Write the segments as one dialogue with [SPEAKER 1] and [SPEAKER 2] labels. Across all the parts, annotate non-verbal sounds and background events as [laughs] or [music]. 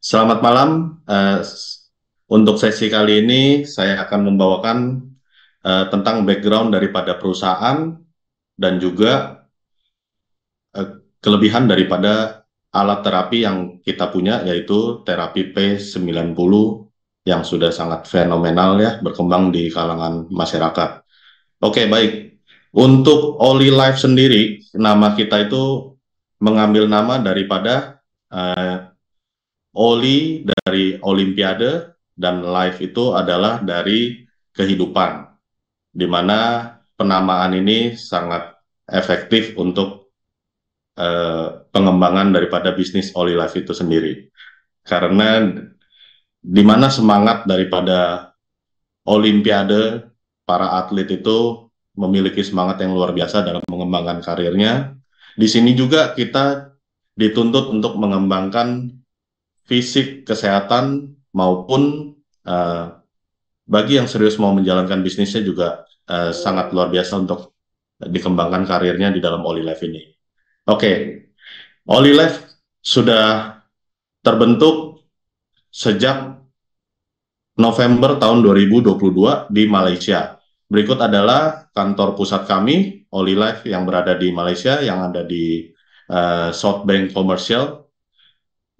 [SPEAKER 1] Selamat malam. Eh, untuk sesi kali ini saya akan membawakan eh, tentang background daripada perusahaan dan juga eh, kelebihan daripada alat terapi yang kita punya yaitu terapi P90 yang sudah sangat fenomenal ya berkembang di kalangan masyarakat. Oke, baik. Untuk Oli Life sendiri, nama kita itu mengambil nama daripada eh, Oli dari Olimpiade dan Life itu adalah dari kehidupan. Di mana penamaan ini sangat efektif untuk eh, pengembangan daripada bisnis Oli Life itu sendiri. Karena di mana semangat daripada Olimpiade para atlet itu memiliki semangat yang luar biasa dalam mengembangkan karirnya. Di sini juga kita dituntut untuk mengembangkan fisik, kesehatan maupun uh, bagi yang serius mau menjalankan bisnisnya juga uh, sangat luar biasa untuk dikembangkan karirnya di dalam Oli Life ini. Oke, okay. Oli Left sudah terbentuk sejak November tahun 2022 di Malaysia. Berikut adalah kantor pusat kami, Oli Life yang berada di Malaysia, yang ada di uh, South Commercial,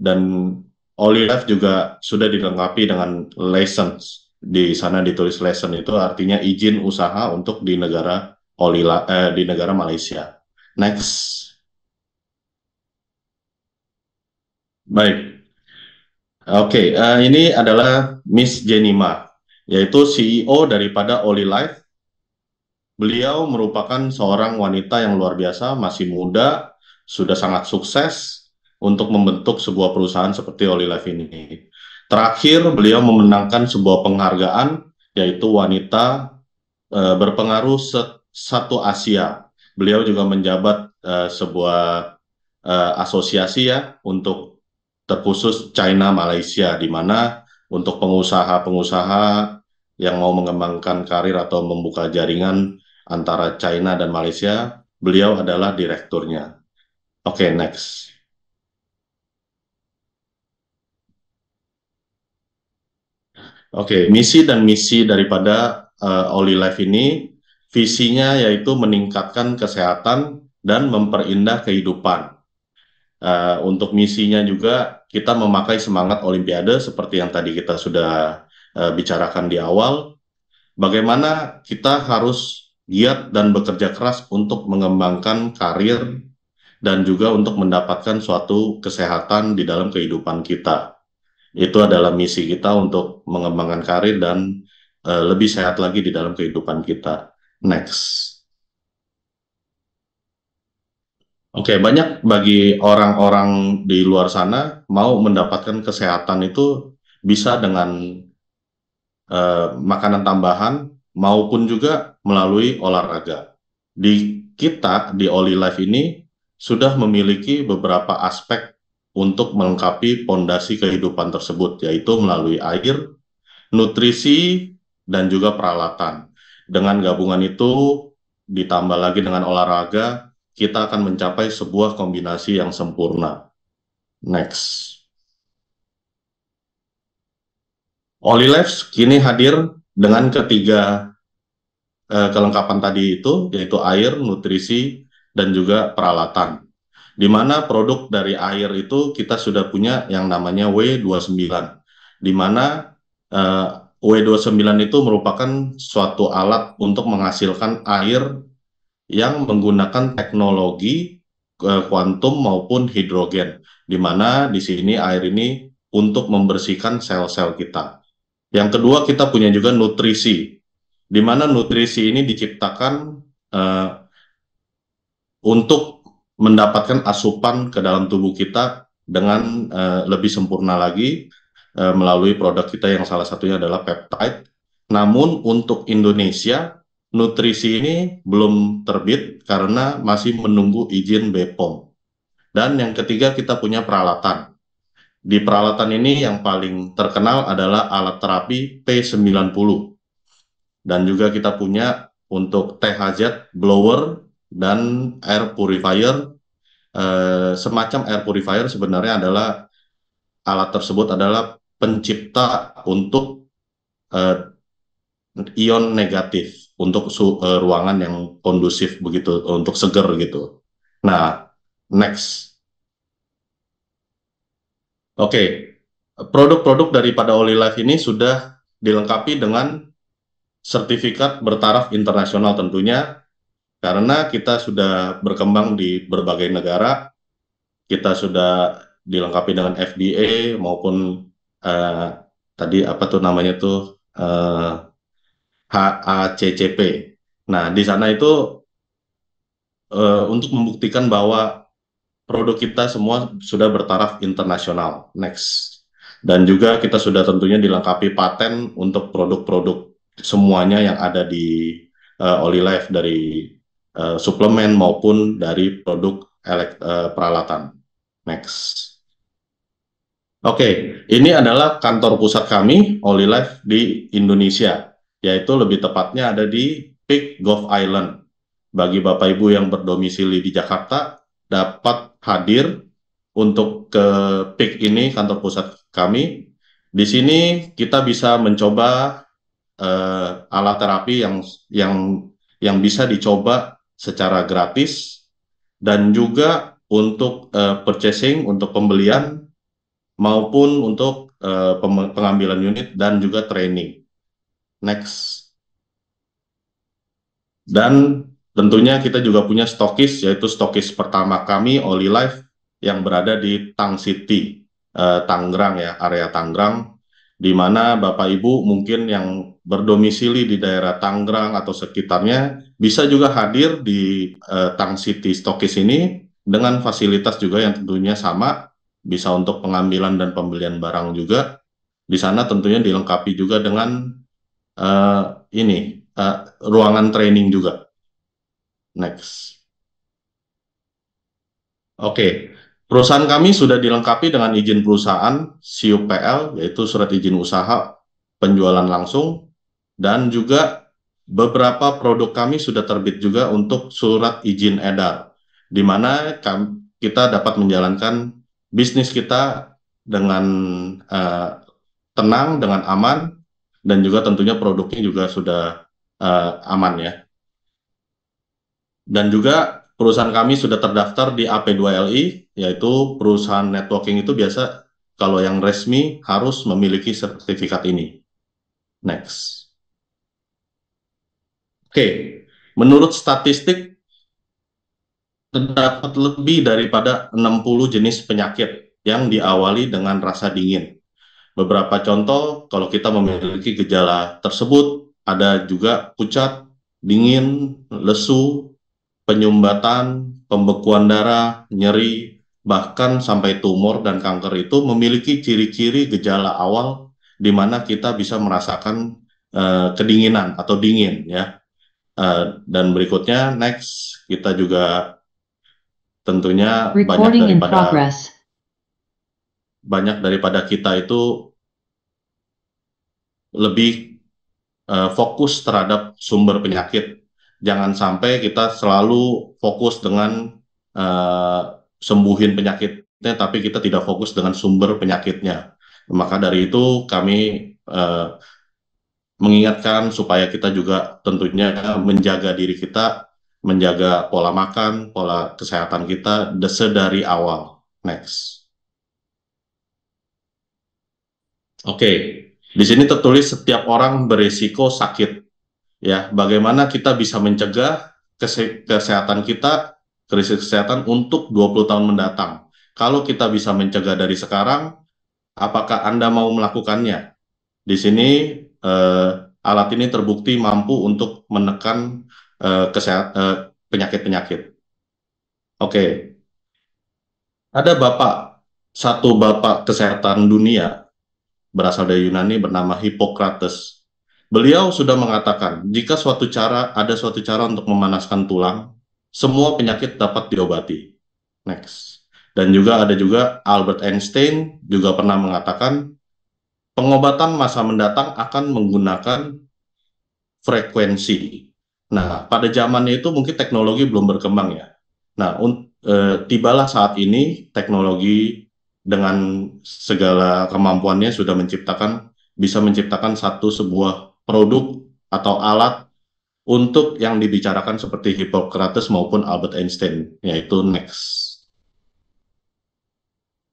[SPEAKER 1] dan Oli Life juga sudah dilengkapi dengan license. Di sana ditulis license itu artinya izin usaha untuk di negara Oli eh, di negara Malaysia. Next. Baik. Oke, okay, uh, eh, ini adalah Miss Jenima, yaitu CEO daripada Oli Life. Beliau merupakan seorang wanita yang luar biasa, masih muda, sudah sangat sukses untuk membentuk sebuah perusahaan seperti Oli Life ini. Terakhir, beliau memenangkan sebuah penghargaan, yaitu wanita uh, berpengaruh satu Asia. Beliau juga menjabat uh, sebuah uh, asosiasi ya untuk terkhusus China Malaysia di mana untuk pengusaha-pengusaha yang mau mengembangkan karir atau membuka jaringan antara China dan Malaysia, beliau adalah direkturnya. Oke, okay, next. Oke, okay, misi dan misi daripada uh, Oli Life ini, visinya yaitu meningkatkan kesehatan dan memperindah kehidupan uh, untuk misinya juga kita memakai semangat Olimpiade seperti yang tadi kita sudah uh, bicarakan di awal. Bagaimana kita harus giat dan bekerja keras untuk mengembangkan karir dan juga untuk mendapatkan suatu kesehatan di dalam kehidupan kita. Itu adalah misi kita untuk mengembangkan karir dan uh, lebih sehat lagi di dalam kehidupan kita. Next. Oke, banyak bagi orang-orang di luar sana mau mendapatkan kesehatan itu bisa dengan uh, makanan tambahan maupun juga melalui olahraga. Di kita di Oli Life ini sudah memiliki beberapa aspek untuk melengkapi pondasi kehidupan tersebut yaitu melalui air, nutrisi dan juga peralatan. Dengan gabungan itu ditambah lagi dengan olahraga kita akan mencapai sebuah kombinasi yang sempurna. Next. Olilefs kini hadir dengan ketiga eh, kelengkapan tadi itu, yaitu air, nutrisi, dan juga peralatan. Di mana produk dari air itu kita sudah punya yang namanya W29, di mana eh, W29 itu merupakan suatu alat untuk menghasilkan air yang menggunakan teknologi e, kuantum maupun hidrogen, di mana di sini air ini untuk membersihkan sel-sel kita. Yang kedua kita punya juga nutrisi, di mana nutrisi ini diciptakan uh, untuk mendapatkan asupan ke dalam tubuh kita dengan uh, lebih sempurna lagi uh, melalui produk kita yang salah satunya adalah peptide. Namun untuk Indonesia nutrisi ini belum terbit karena masih menunggu izin BPOM. Dan yang ketiga kita punya peralatan. Di peralatan ini yang paling terkenal adalah alat terapi P90. Dan juga kita punya untuk THZ blower dan air purifier. Eh, semacam air purifier sebenarnya adalah alat tersebut adalah pencipta untuk eh, ion negatif untuk su, uh, ruangan yang kondusif begitu untuk seger gitu. Nah, next. Oke, okay. produk-produk daripada Oli Life ini sudah dilengkapi dengan sertifikat bertaraf internasional tentunya karena kita sudah berkembang di berbagai negara, kita sudah dilengkapi dengan FDA maupun uh, tadi apa tuh namanya tuh uh, HACCP. Nah, di sana itu uh, untuk membuktikan bahwa produk kita semua sudah bertaraf internasional. Next. Dan juga kita sudah tentunya dilengkapi paten untuk produk-produk semuanya yang ada di uh, eh, Life dari uh, suplemen maupun dari produk elek uh, peralatan. Next. Oke, okay, ini adalah kantor pusat kami Oli Life di Indonesia yaitu lebih tepatnya ada di Peak Golf Island. Bagi Bapak Ibu yang berdomisili di Jakarta dapat hadir untuk ke Peak ini kantor pusat kami. Di sini kita bisa mencoba uh, alat terapi yang yang yang bisa dicoba secara gratis dan juga untuk uh, purchasing untuk pembelian maupun untuk uh, pengambilan unit dan juga training next dan tentunya kita juga punya stokis yaitu stokis pertama kami Oli Life yang berada di Tang City eh, Tangerang ya area Tangerang di mana Bapak Ibu mungkin yang berdomisili di daerah Tangerang atau sekitarnya bisa juga hadir di eh, Tang City stokis ini dengan fasilitas juga yang tentunya sama bisa untuk pengambilan dan pembelian barang juga di sana tentunya dilengkapi juga dengan uh, ini uh, ruangan training juga. Next. Oke, okay. perusahaan kami sudah dilengkapi dengan izin perusahaan CUPL yaitu surat izin usaha penjualan langsung dan juga beberapa produk kami sudah terbit juga untuk surat izin edar di mana kita dapat menjalankan bisnis kita dengan uh, tenang, dengan aman dan juga tentunya produknya juga sudah uh, aman ya. Dan juga perusahaan kami sudah terdaftar di AP2LI, yaitu perusahaan networking itu biasa kalau yang resmi harus memiliki sertifikat ini. Next. Oke, okay. menurut statistik terdapat lebih daripada 60 jenis penyakit yang diawali dengan rasa dingin. Beberapa contoh, kalau kita memiliki gejala tersebut, ada juga pucat, dingin, lesu, penyumbatan, pembekuan darah, nyeri, bahkan sampai tumor dan kanker itu memiliki ciri-ciri gejala awal di mana kita bisa merasakan uh, kedinginan atau dingin ya. Uh, dan berikutnya next kita juga tentunya Recording banyak daripada banyak daripada kita itu lebih uh, fokus terhadap sumber penyakit. Jangan sampai kita selalu fokus dengan uh, sembuhin penyakitnya, tapi kita tidak fokus dengan sumber penyakitnya. Maka dari itu kami uh, mengingatkan supaya kita juga tentunya menjaga diri kita, menjaga pola makan, pola kesehatan kita, sedari dari awal. Next. Oke, di sini tertulis setiap orang berisiko sakit. Ya, bagaimana kita bisa mencegah kesehatan kita, krisis kesehatan untuk 20 tahun mendatang. Kalau kita bisa mencegah dari sekarang, apakah Anda mau melakukannya? Di sini eh, alat ini terbukti mampu untuk menekan eh, eh, penyakit-penyakit. Eh, Oke. Ada bapak, satu bapak kesehatan dunia berasal dari Yunani bernama Hippocrates. Beliau sudah mengatakan, jika suatu cara ada suatu cara untuk memanaskan tulang, semua penyakit dapat diobati. Next. Dan juga ada juga Albert Einstein juga pernah mengatakan pengobatan masa mendatang akan menggunakan frekuensi. Nah, pada zamannya itu mungkin teknologi belum berkembang ya. Nah, e, tibalah saat ini teknologi dengan segala kemampuannya sudah menciptakan bisa menciptakan satu sebuah produk atau alat untuk yang dibicarakan seperti Hippocrates maupun Albert Einstein yaitu next.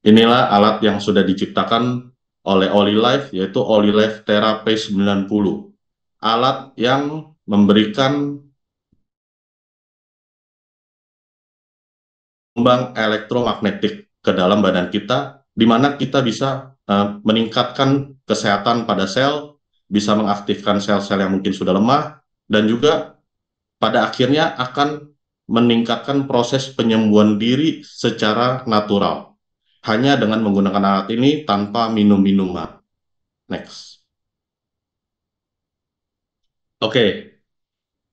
[SPEAKER 1] Inilah alat yang sudah diciptakan oleh Oli Life yaitu Oli Life Therapy 90. Alat
[SPEAKER 2] yang memberikan kembang elektromagnetik ke dalam badan kita, di mana kita bisa
[SPEAKER 1] uh, meningkatkan kesehatan pada sel, bisa mengaktifkan sel-sel yang mungkin sudah lemah, dan juga pada akhirnya akan meningkatkan proses penyembuhan diri secara natural. Hanya dengan menggunakan alat ini tanpa minum minuman. Next. Oke. Okay.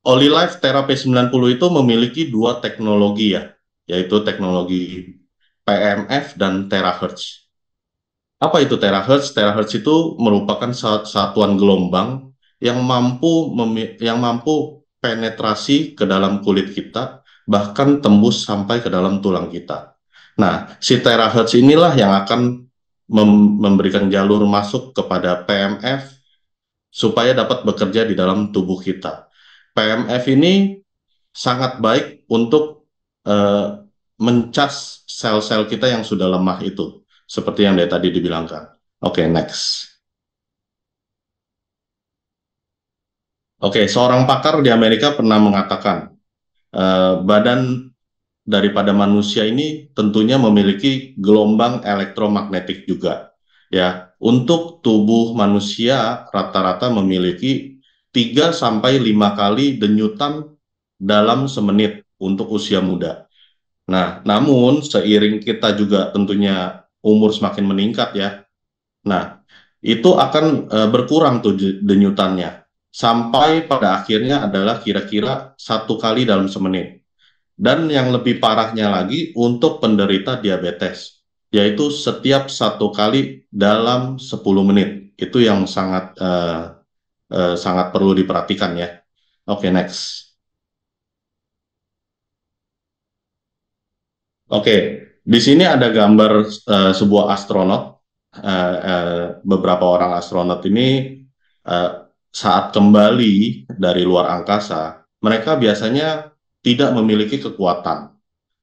[SPEAKER 1] Oli Life Therapy 90 itu memiliki dua teknologi ya, yaitu teknologi PMF, dan terahertz. Apa itu terahertz? Terahertz itu merupakan satuan gelombang yang mampu yang mampu penetrasi ke dalam kulit kita bahkan tembus sampai ke dalam tulang kita. Nah, si terahertz inilah yang akan mem memberikan jalur masuk kepada PMF supaya dapat bekerja di dalam tubuh kita. PMF ini sangat baik untuk uh, mencas sel-sel kita yang sudah lemah itu, seperti yang dari tadi dibilangkan. Oke, okay, next. Oke, okay, seorang pakar di Amerika pernah mengatakan, uh, badan daripada manusia ini tentunya memiliki gelombang elektromagnetik juga. Ya, untuk tubuh manusia rata-rata memiliki 3 sampai 5 kali denyutan dalam semenit untuk usia muda Nah, namun seiring kita juga tentunya umur semakin meningkat ya. Nah, itu akan e, berkurang tuh denyutannya sampai pada akhirnya adalah kira-kira satu kali dalam semenit. Dan yang lebih parahnya lagi untuk penderita diabetes, yaitu setiap satu kali dalam 10 menit. Itu yang sangat e, e, sangat perlu diperhatikan ya. Oke, okay, next. Oke, di sini ada gambar uh, sebuah astronot. Uh, uh, beberapa orang astronot ini uh, saat kembali dari luar angkasa, mereka biasanya tidak memiliki kekuatan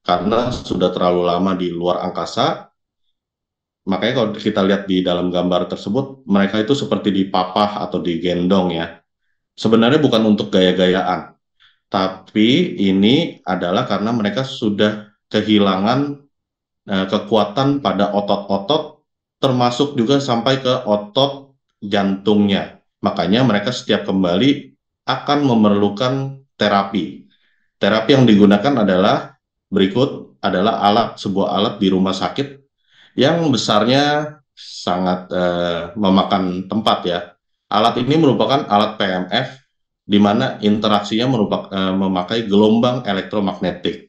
[SPEAKER 1] karena sudah terlalu lama di luar angkasa. Makanya kalau kita lihat di dalam gambar tersebut, mereka itu seperti dipapah atau digendong ya. Sebenarnya bukan untuk gaya-gayaan, tapi ini adalah karena mereka sudah kehilangan eh, kekuatan pada otot-otot termasuk juga sampai ke otot jantungnya. Makanya mereka setiap kembali akan memerlukan terapi. Terapi yang digunakan adalah berikut adalah alat sebuah alat di rumah sakit yang besarnya sangat eh, memakan tempat ya. Alat ini merupakan alat PMF di mana interaksinya merupakan eh, memakai gelombang elektromagnetik.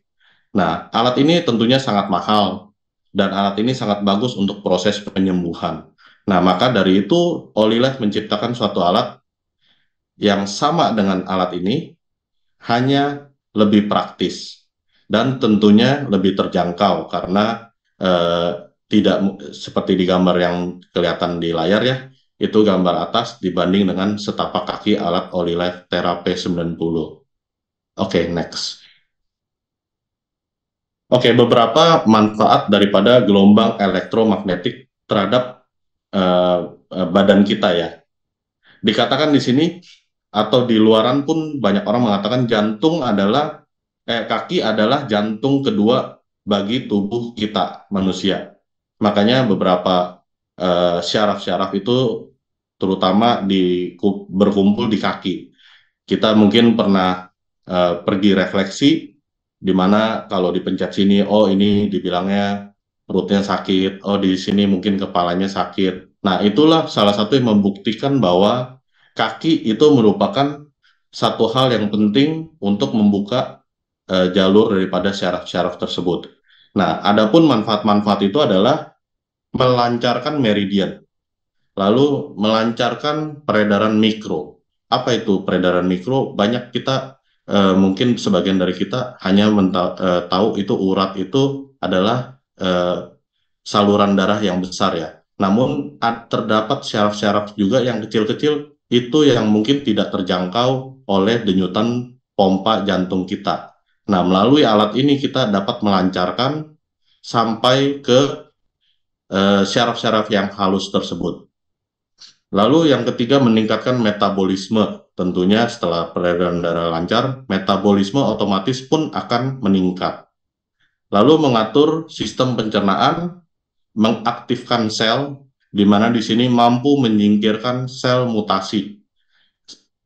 [SPEAKER 1] Nah, alat ini tentunya sangat mahal dan alat ini sangat bagus untuk proses penyembuhan. Nah, maka dari itu Olilet menciptakan suatu alat yang sama dengan alat ini hanya lebih praktis dan tentunya lebih terjangkau karena eh, tidak seperti di gambar yang kelihatan di layar ya, itu gambar atas dibanding dengan setapak kaki alat Olilet Terapi 90. Oke, okay, next. Oke, okay, beberapa manfaat daripada gelombang elektromagnetik terhadap uh, badan kita ya. Dikatakan di sini atau di luaran pun banyak orang mengatakan jantung adalah eh, kaki adalah jantung kedua bagi tubuh kita manusia. Makanya beberapa eh, syaraf-syaraf uh, itu terutama di berkumpul di kaki. Kita mungkin pernah uh, pergi refleksi dimana kalau dipencet sini oh ini dibilangnya perutnya sakit oh di sini mungkin kepalanya sakit nah itulah salah satu yang membuktikan bahwa kaki itu merupakan satu hal yang penting untuk membuka e, jalur daripada syaraf-syaraf tersebut nah adapun manfaat-manfaat itu adalah melancarkan meridian lalu melancarkan peredaran mikro apa itu peredaran mikro banyak kita uh, mungkin sebagian dari kita hanya uh, tahu itu urat itu adalah uh, saluran darah yang besar ya. Namun terdapat syaraf-syaraf juga yang kecil-kecil itu yang mungkin tidak terjangkau oleh denyutan pompa jantung kita. Nah, melalui alat ini kita dapat melancarkan sampai ke syaraf-syaraf yang halus tersebut. Lalu yang ketiga meningkatkan metabolisme Tentunya setelah peredaran darah lancar, metabolisme otomatis pun akan meningkat. Lalu mengatur sistem pencernaan, mengaktifkan sel, di mana di sini mampu menyingkirkan sel mutasi.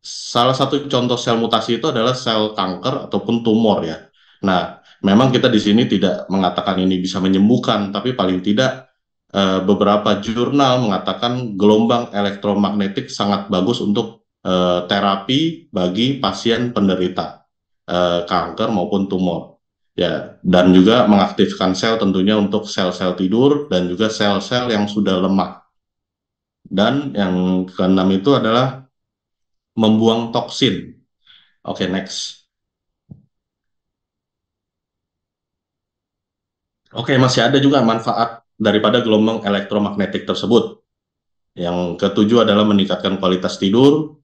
[SPEAKER 1] Salah satu contoh sel mutasi itu adalah sel kanker ataupun tumor ya. Nah, memang kita di sini tidak mengatakan ini bisa menyembuhkan, tapi paling tidak eh, beberapa jurnal mengatakan gelombang elektromagnetik sangat bagus untuk eh, terapi bagi pasien penderita eh, kanker maupun tumor. Ya, dan juga mengaktifkan sel tentunya untuk sel-sel tidur dan juga sel-sel yang sudah lemah. Dan yang keenam itu adalah membuang toksin. Oke, okay, next. Oke, okay, masih ada juga manfaat daripada gelombang elektromagnetik tersebut. Yang ketujuh adalah meningkatkan kualitas tidur,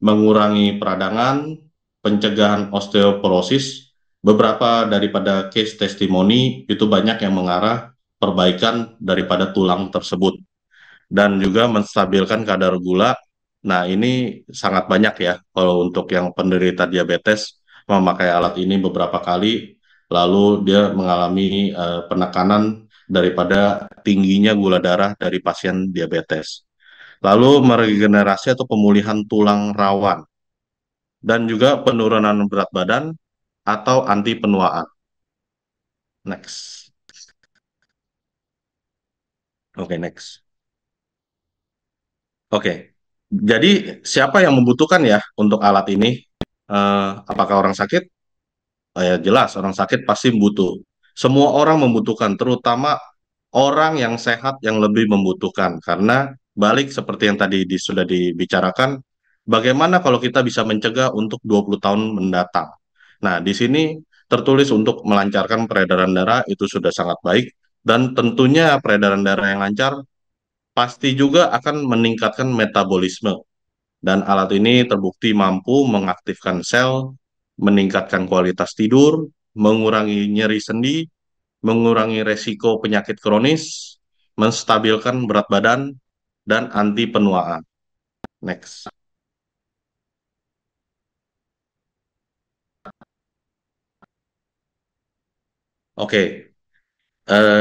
[SPEAKER 1] mengurangi peradangan, pencegahan osteoporosis, beberapa daripada case testimoni itu banyak yang mengarah perbaikan daripada tulang tersebut dan juga menstabilkan kadar gula. Nah, ini sangat banyak ya kalau untuk yang penderita diabetes memakai alat ini beberapa kali lalu dia mengalami uh, penekanan daripada tingginya gula darah dari pasien diabetes lalu meregenerasi atau pemulihan tulang rawan, dan juga penurunan berat badan atau anti penuaan. Next. Oke, okay, next. Oke, okay. jadi siapa yang membutuhkan ya untuk alat ini? Uh, apakah orang sakit? Uh, ya jelas, orang sakit pasti butuh. Semua orang membutuhkan, terutama orang yang sehat yang lebih membutuhkan karena balik seperti yang tadi di, sudah dibicarakan, bagaimana kalau kita bisa mencegah untuk 20 tahun mendatang. Nah, di sini tertulis untuk melancarkan peredaran darah itu sudah sangat baik dan tentunya peredaran darah yang lancar pasti juga akan meningkatkan metabolisme. Dan alat ini terbukti mampu mengaktifkan sel, meningkatkan kualitas tidur, mengurangi nyeri sendi, mengurangi resiko penyakit kronis, menstabilkan berat badan, dan anti penuaan. Next. Oke, okay. eh,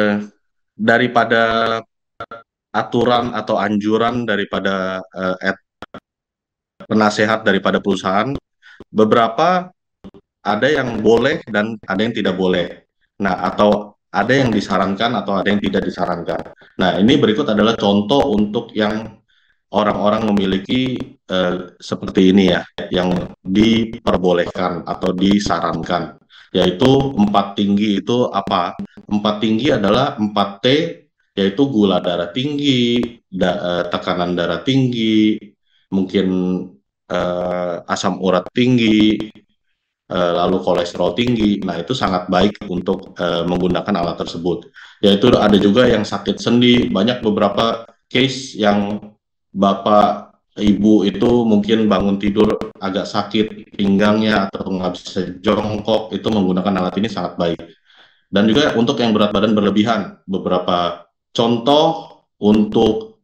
[SPEAKER 1] daripada aturan atau anjuran daripada eh, et, penasehat daripada perusahaan, beberapa ada yang boleh dan ada yang tidak boleh. Nah, atau ada yang disarankan atau ada yang tidak disarankan. Nah, ini berikut adalah contoh untuk yang orang-orang memiliki eh, seperti ini ya, yang diperbolehkan atau disarankan, yaitu empat tinggi itu apa? Empat tinggi adalah 4 T, yaitu gula darah tinggi, da, eh, tekanan darah tinggi, mungkin eh, asam urat tinggi, Eh, lalu kolesterol tinggi. Nah, itu sangat baik untuk uh, menggunakan alat tersebut. Yaitu ada juga yang sakit sendi, banyak beberapa case yang bapak ibu itu mungkin bangun tidur agak sakit pinggangnya atau nggak bisa jongkok itu menggunakan alat ini sangat baik. Dan juga untuk yang berat badan berlebihan, beberapa contoh untuk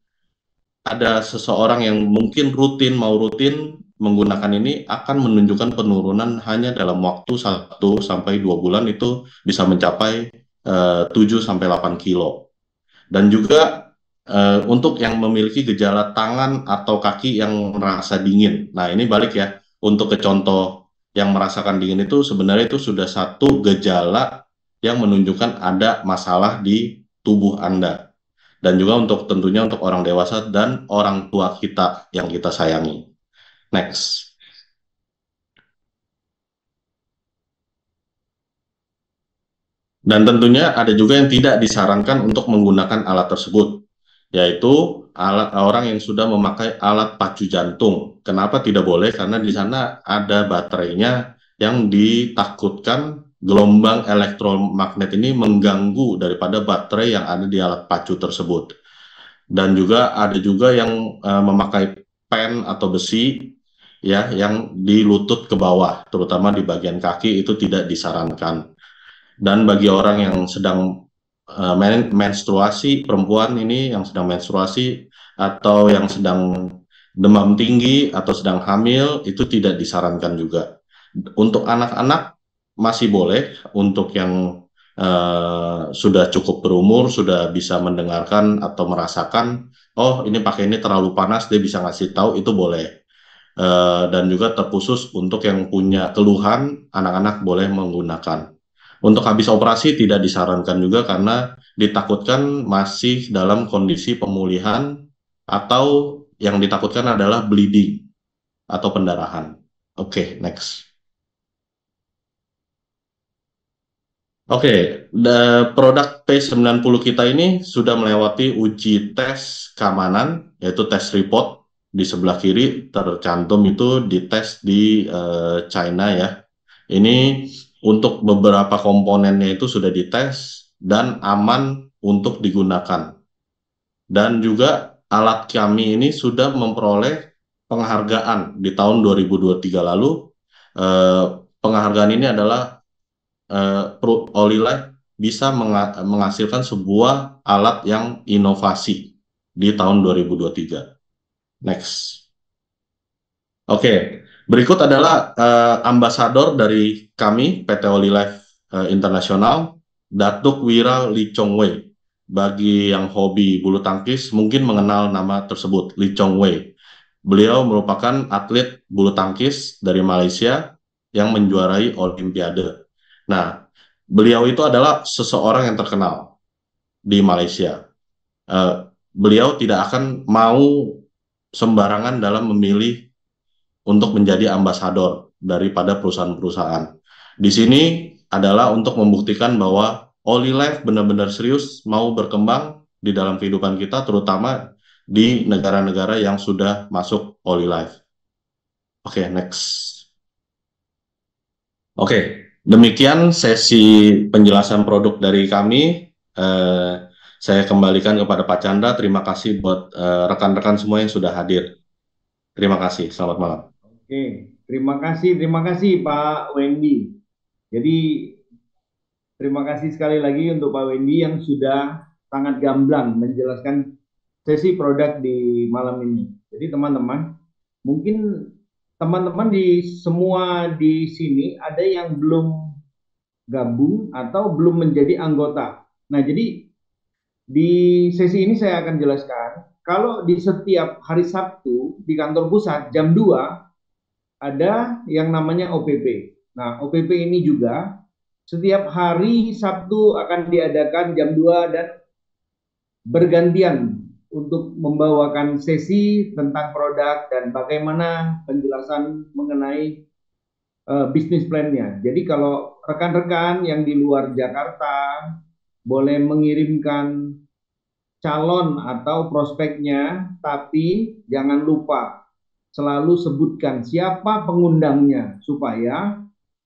[SPEAKER 1] ada seseorang yang mungkin rutin mau rutin menggunakan ini akan menunjukkan penurunan hanya dalam waktu 1 sampai 2 bulan itu bisa mencapai eh, uh, 7 sampai 8 kilo. Dan juga uh, untuk yang memiliki gejala tangan atau kaki yang merasa dingin. Nah, ini balik ya untuk ke contoh yang merasakan dingin itu sebenarnya itu sudah satu gejala yang menunjukkan ada masalah di tubuh Anda. Dan juga untuk tentunya untuk orang dewasa dan orang tua kita yang kita sayangi. Next. Dan tentunya ada juga yang tidak disarankan untuk menggunakan alat tersebut, yaitu alat orang yang sudah memakai alat pacu jantung. Kenapa tidak boleh? Karena di sana ada baterainya yang ditakutkan gelombang elektromagnet ini mengganggu daripada baterai yang ada di alat pacu tersebut. Dan juga ada juga yang uh, memakai pen atau besi ya yang di lutut ke bawah terutama di bagian kaki itu tidak disarankan dan bagi orang yang sedang uh, menstruasi perempuan ini yang sedang menstruasi atau yang sedang demam tinggi atau sedang hamil itu tidak disarankan juga untuk anak-anak masih boleh untuk yang uh, sudah cukup berumur sudah bisa mendengarkan atau merasakan oh ini pakai ini terlalu panas dia bisa ngasih tahu itu boleh Eh, dan juga terkhusus untuk yang punya keluhan anak-anak boleh menggunakan. Untuk habis operasi tidak disarankan juga karena ditakutkan masih dalam kondisi pemulihan atau yang ditakutkan adalah bleeding atau pendarahan. Oke, okay, next. Oke, okay, produk P90 kita ini sudah melewati uji tes keamanan, yaitu tes report, di sebelah kiri tercantum itu di tes di uh, China ya. Ini untuk beberapa komponennya itu sudah dites dan aman untuk digunakan. Dan juga alat kami ini sudah memperoleh penghargaan di tahun 2023 lalu. Eh, penghargaan ini adalah eh, Olilai bisa menghasilkan sebuah alat yang inovasi di tahun 2023. Next. Oke, okay. berikut adalah uh, ambasador dari kami PT Oli Life uh, Internasional, Datuk Wira Li Chong Wei. Bagi yang hobi bulu tangkis mungkin mengenal nama tersebut, Li Chong Wei. Beliau merupakan atlet bulu tangkis dari Malaysia yang menjuarai Olimpiade. Nah, beliau itu adalah seseorang yang terkenal di Malaysia. Uh, beliau tidak akan mau sembarangan dalam memilih untuk menjadi ambasador daripada perusahaan-perusahaan. Di sini adalah untuk membuktikan bahwa Oli Life benar-benar serius mau berkembang di dalam kehidupan kita, terutama di negara-negara yang sudah masuk Oli Life. Oke, okay, next. Oke, okay, demikian sesi penjelasan produk dari kami. Eh, saya kembalikan kepada Pak Chandra. Terima kasih buat eh, rekan-rekan uh, semua yang sudah hadir. Terima kasih. Selamat malam.
[SPEAKER 2] Oke, terima kasih, terima kasih Pak Wendy. Jadi terima kasih sekali lagi untuk Pak Wendy yang sudah sangat gamblang menjelaskan sesi produk di malam ini. Jadi teman-teman, mungkin teman-teman di semua di sini ada yang belum gabung atau belum menjadi anggota. Nah, jadi di sesi ini saya akan jelaskan, kalau di setiap hari Sabtu di kantor pusat jam 2 ada yang namanya OPP. Nah, OPP ini juga setiap hari Sabtu akan diadakan jam 2 dan bergantian untuk membawakan sesi tentang produk dan bagaimana penjelasan mengenai uh, bisnis plan Jadi kalau rekan-rekan yang di luar Jakarta boleh mengirimkan calon atau prospeknya, tapi jangan lupa selalu sebutkan siapa pengundangnya supaya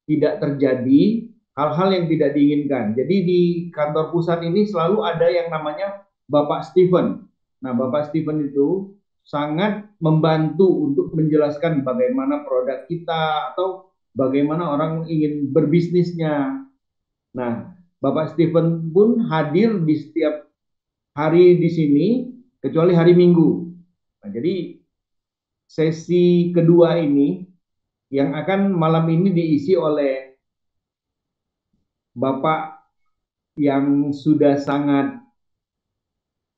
[SPEAKER 2] tidak terjadi hal-hal yang tidak diinginkan. Jadi di kantor pusat ini selalu ada yang namanya Bapak Steven. Nah, Bapak Steven itu sangat membantu untuk menjelaskan bagaimana produk kita atau bagaimana orang ingin berbisnisnya. Nah, Bapak Stephen pun hadir di setiap hari di sini kecuali hari Minggu. Nah, jadi sesi kedua ini yang akan malam ini diisi oleh Bapak yang sudah sangat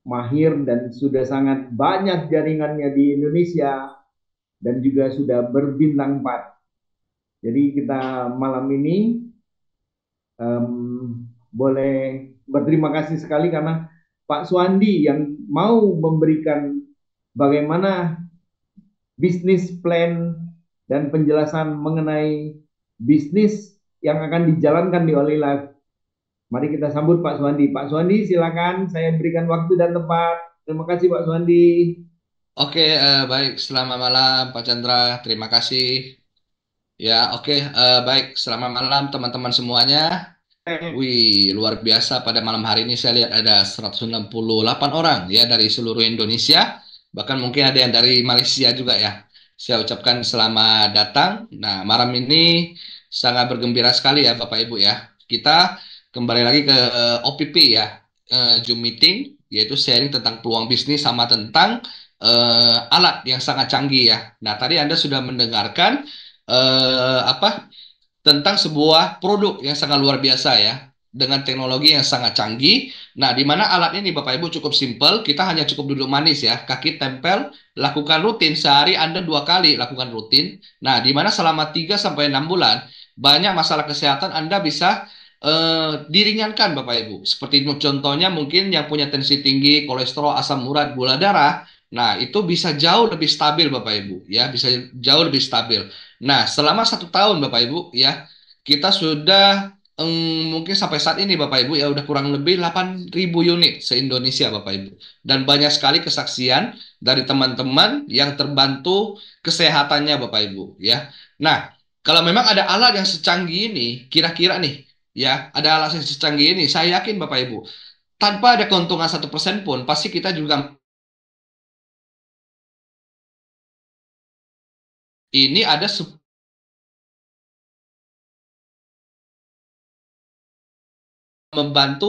[SPEAKER 2] mahir dan sudah sangat banyak jaringannya di Indonesia dan juga sudah berbintang empat. Jadi kita malam ini um, boleh berterima kasih sekali karena Pak Suwandi yang mau memberikan bagaimana bisnis plan dan penjelasan mengenai bisnis yang akan dijalankan di Oli Life. Mari kita sambut Pak Suwandi. Pak Suwandi silakan saya berikan waktu dan tempat. Terima kasih Pak Suwandi.
[SPEAKER 3] Oke, uh, baik. Selamat malam Pak Chandra. Terima kasih Ya, oke, okay. uh, eh, baik. Selamat malam teman-teman semuanya. Wih, luar biasa pada malam hari ini saya lihat ada 168 orang ya dari seluruh Indonesia, bahkan mungkin ada yang dari Malaysia juga ya. Saya ucapkan selamat datang. Nah, malam ini sangat bergembira sekali ya Bapak Ibu ya. Kita kembali lagi ke uh, eh, OPP ya, uh, Zoom meeting yaitu sharing tentang peluang bisnis sama tentang uh, alat yang sangat canggih ya. Nah, tadi Anda sudah mendengarkan uh, apa tentang sebuah produk yang sangat luar biasa ya dengan teknologi yang sangat canggih. Nah, di mana alat ini Bapak Ibu cukup simpel, kita hanya cukup duduk manis ya, kaki tempel, lakukan rutin sehari Anda dua kali lakukan rutin. Nah, di mana selama 3 sampai 6 bulan banyak masalah kesehatan Anda bisa eh, diringankan Bapak Ibu. Seperti contohnya mungkin yang punya tensi tinggi, kolesterol, asam urat, gula darah, Nah, itu bisa jauh lebih stabil Bapak Ibu, ya, bisa jauh lebih stabil. Nah, selama satu tahun Bapak Ibu, ya, kita sudah um, mungkin sampai saat ini Bapak Ibu ya udah kurang lebih 8.000 unit se-Indonesia Bapak Ibu. Dan banyak sekali kesaksian dari teman-teman yang terbantu kesehatannya Bapak Ibu ya. Nah, kalau memang ada alat yang secanggih ini, kira-kira nih ya, ada alat yang secanggih ini, saya yakin Bapak Ibu tanpa ada keuntungan satu persen pun pasti kita juga
[SPEAKER 2] ini ada membantu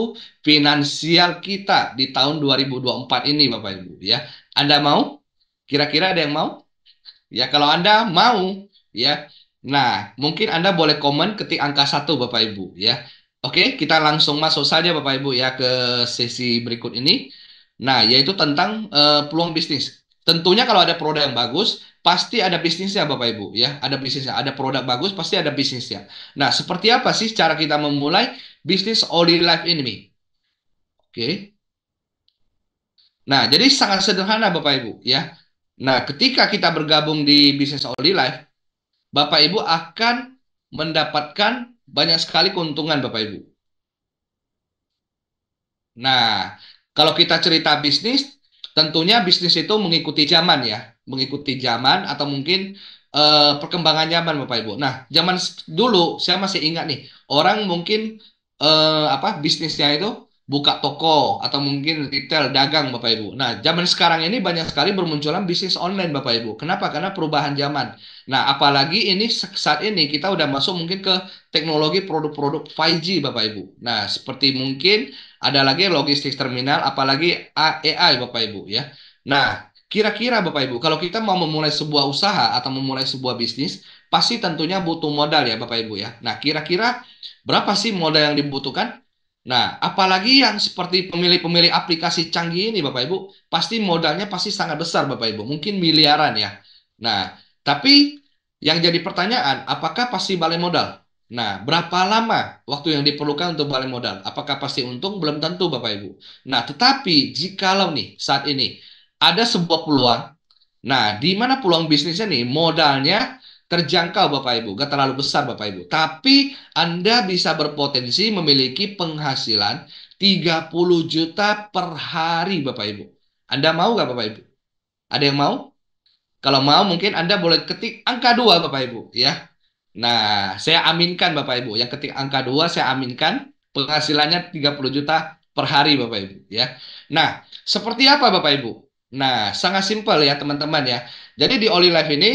[SPEAKER 3] finansial kita di tahun 2024 ini Bapak Ibu ya. Anda mau? Kira-kira ada yang mau? Ya kalau Anda mau ya. Nah, mungkin Anda boleh komen ketik angka satu Bapak Ibu ya. Oke, kita langsung masuk saja Bapak Ibu ya ke sesi berikut ini. Nah, yaitu tentang uh, peluang bisnis. Tentunya kalau ada produk yang bagus, pasti ada bisnisnya Bapak Ibu ya, ada bisnisnya. Ada produk bagus pasti ada bisnisnya. Nah, seperti apa sih cara kita memulai bisnis Only Life ini? Oke. Nah, jadi sangat sederhana Bapak Ibu ya. Nah, ketika kita bergabung di bisnis Only Life, Bapak Ibu akan mendapatkan banyak sekali keuntungan Bapak Ibu. Nah, kalau kita cerita bisnis, Tentunya bisnis itu mengikuti zaman ya, mengikuti zaman atau mungkin uh, perkembangan zaman Bapak Ibu. Nah, zaman dulu saya masih ingat nih, orang mungkin uh, apa bisnisnya itu buka toko atau mungkin retail dagang Bapak Ibu. Nah, zaman sekarang ini banyak sekali bermunculan bisnis online Bapak Ibu. Kenapa? Karena perubahan zaman. Nah, apalagi ini saat ini kita udah masuk mungkin ke teknologi produk-produk 5G Bapak Ibu. Nah, seperti mungkin ada lagi logistik terminal apalagi AI Bapak Ibu ya. Nah, Kira-kira Bapak Ibu, kalau kita mau memulai sebuah usaha atau memulai sebuah bisnis, pasti tentunya butuh modal ya Bapak Ibu ya. Nah, kira-kira berapa sih modal yang dibutuhkan? Nah, apalagi yang seperti pemilih-pemilih aplikasi canggih ini, Bapak Ibu, pasti modalnya pasti sangat besar, Bapak Ibu. Mungkin miliaran ya. Nah, tapi yang jadi pertanyaan, apakah pasti balik modal? Nah, berapa lama waktu yang diperlukan untuk balik modal? Apakah pasti untung? Belum tentu, Bapak Ibu. Nah, tetapi jikalau nih saat ini ada sebuah peluang, nah, di mana peluang bisnisnya nih modalnya terjangkau Bapak Ibu, gak terlalu besar Bapak Ibu. Tapi Anda bisa berpotensi memiliki penghasilan 30 juta per hari Bapak Ibu. Anda mau gak Bapak Ibu? Ada yang mau? Kalau mau mungkin Anda boleh ketik angka 2 Bapak Ibu ya. Nah, saya aminkan Bapak Ibu. Yang ketik angka 2 saya aminkan penghasilannya 30 juta per hari Bapak Ibu ya. Nah, seperti apa Bapak Ibu? Nah, sangat simpel ya teman-teman ya. Jadi di Oli Live ini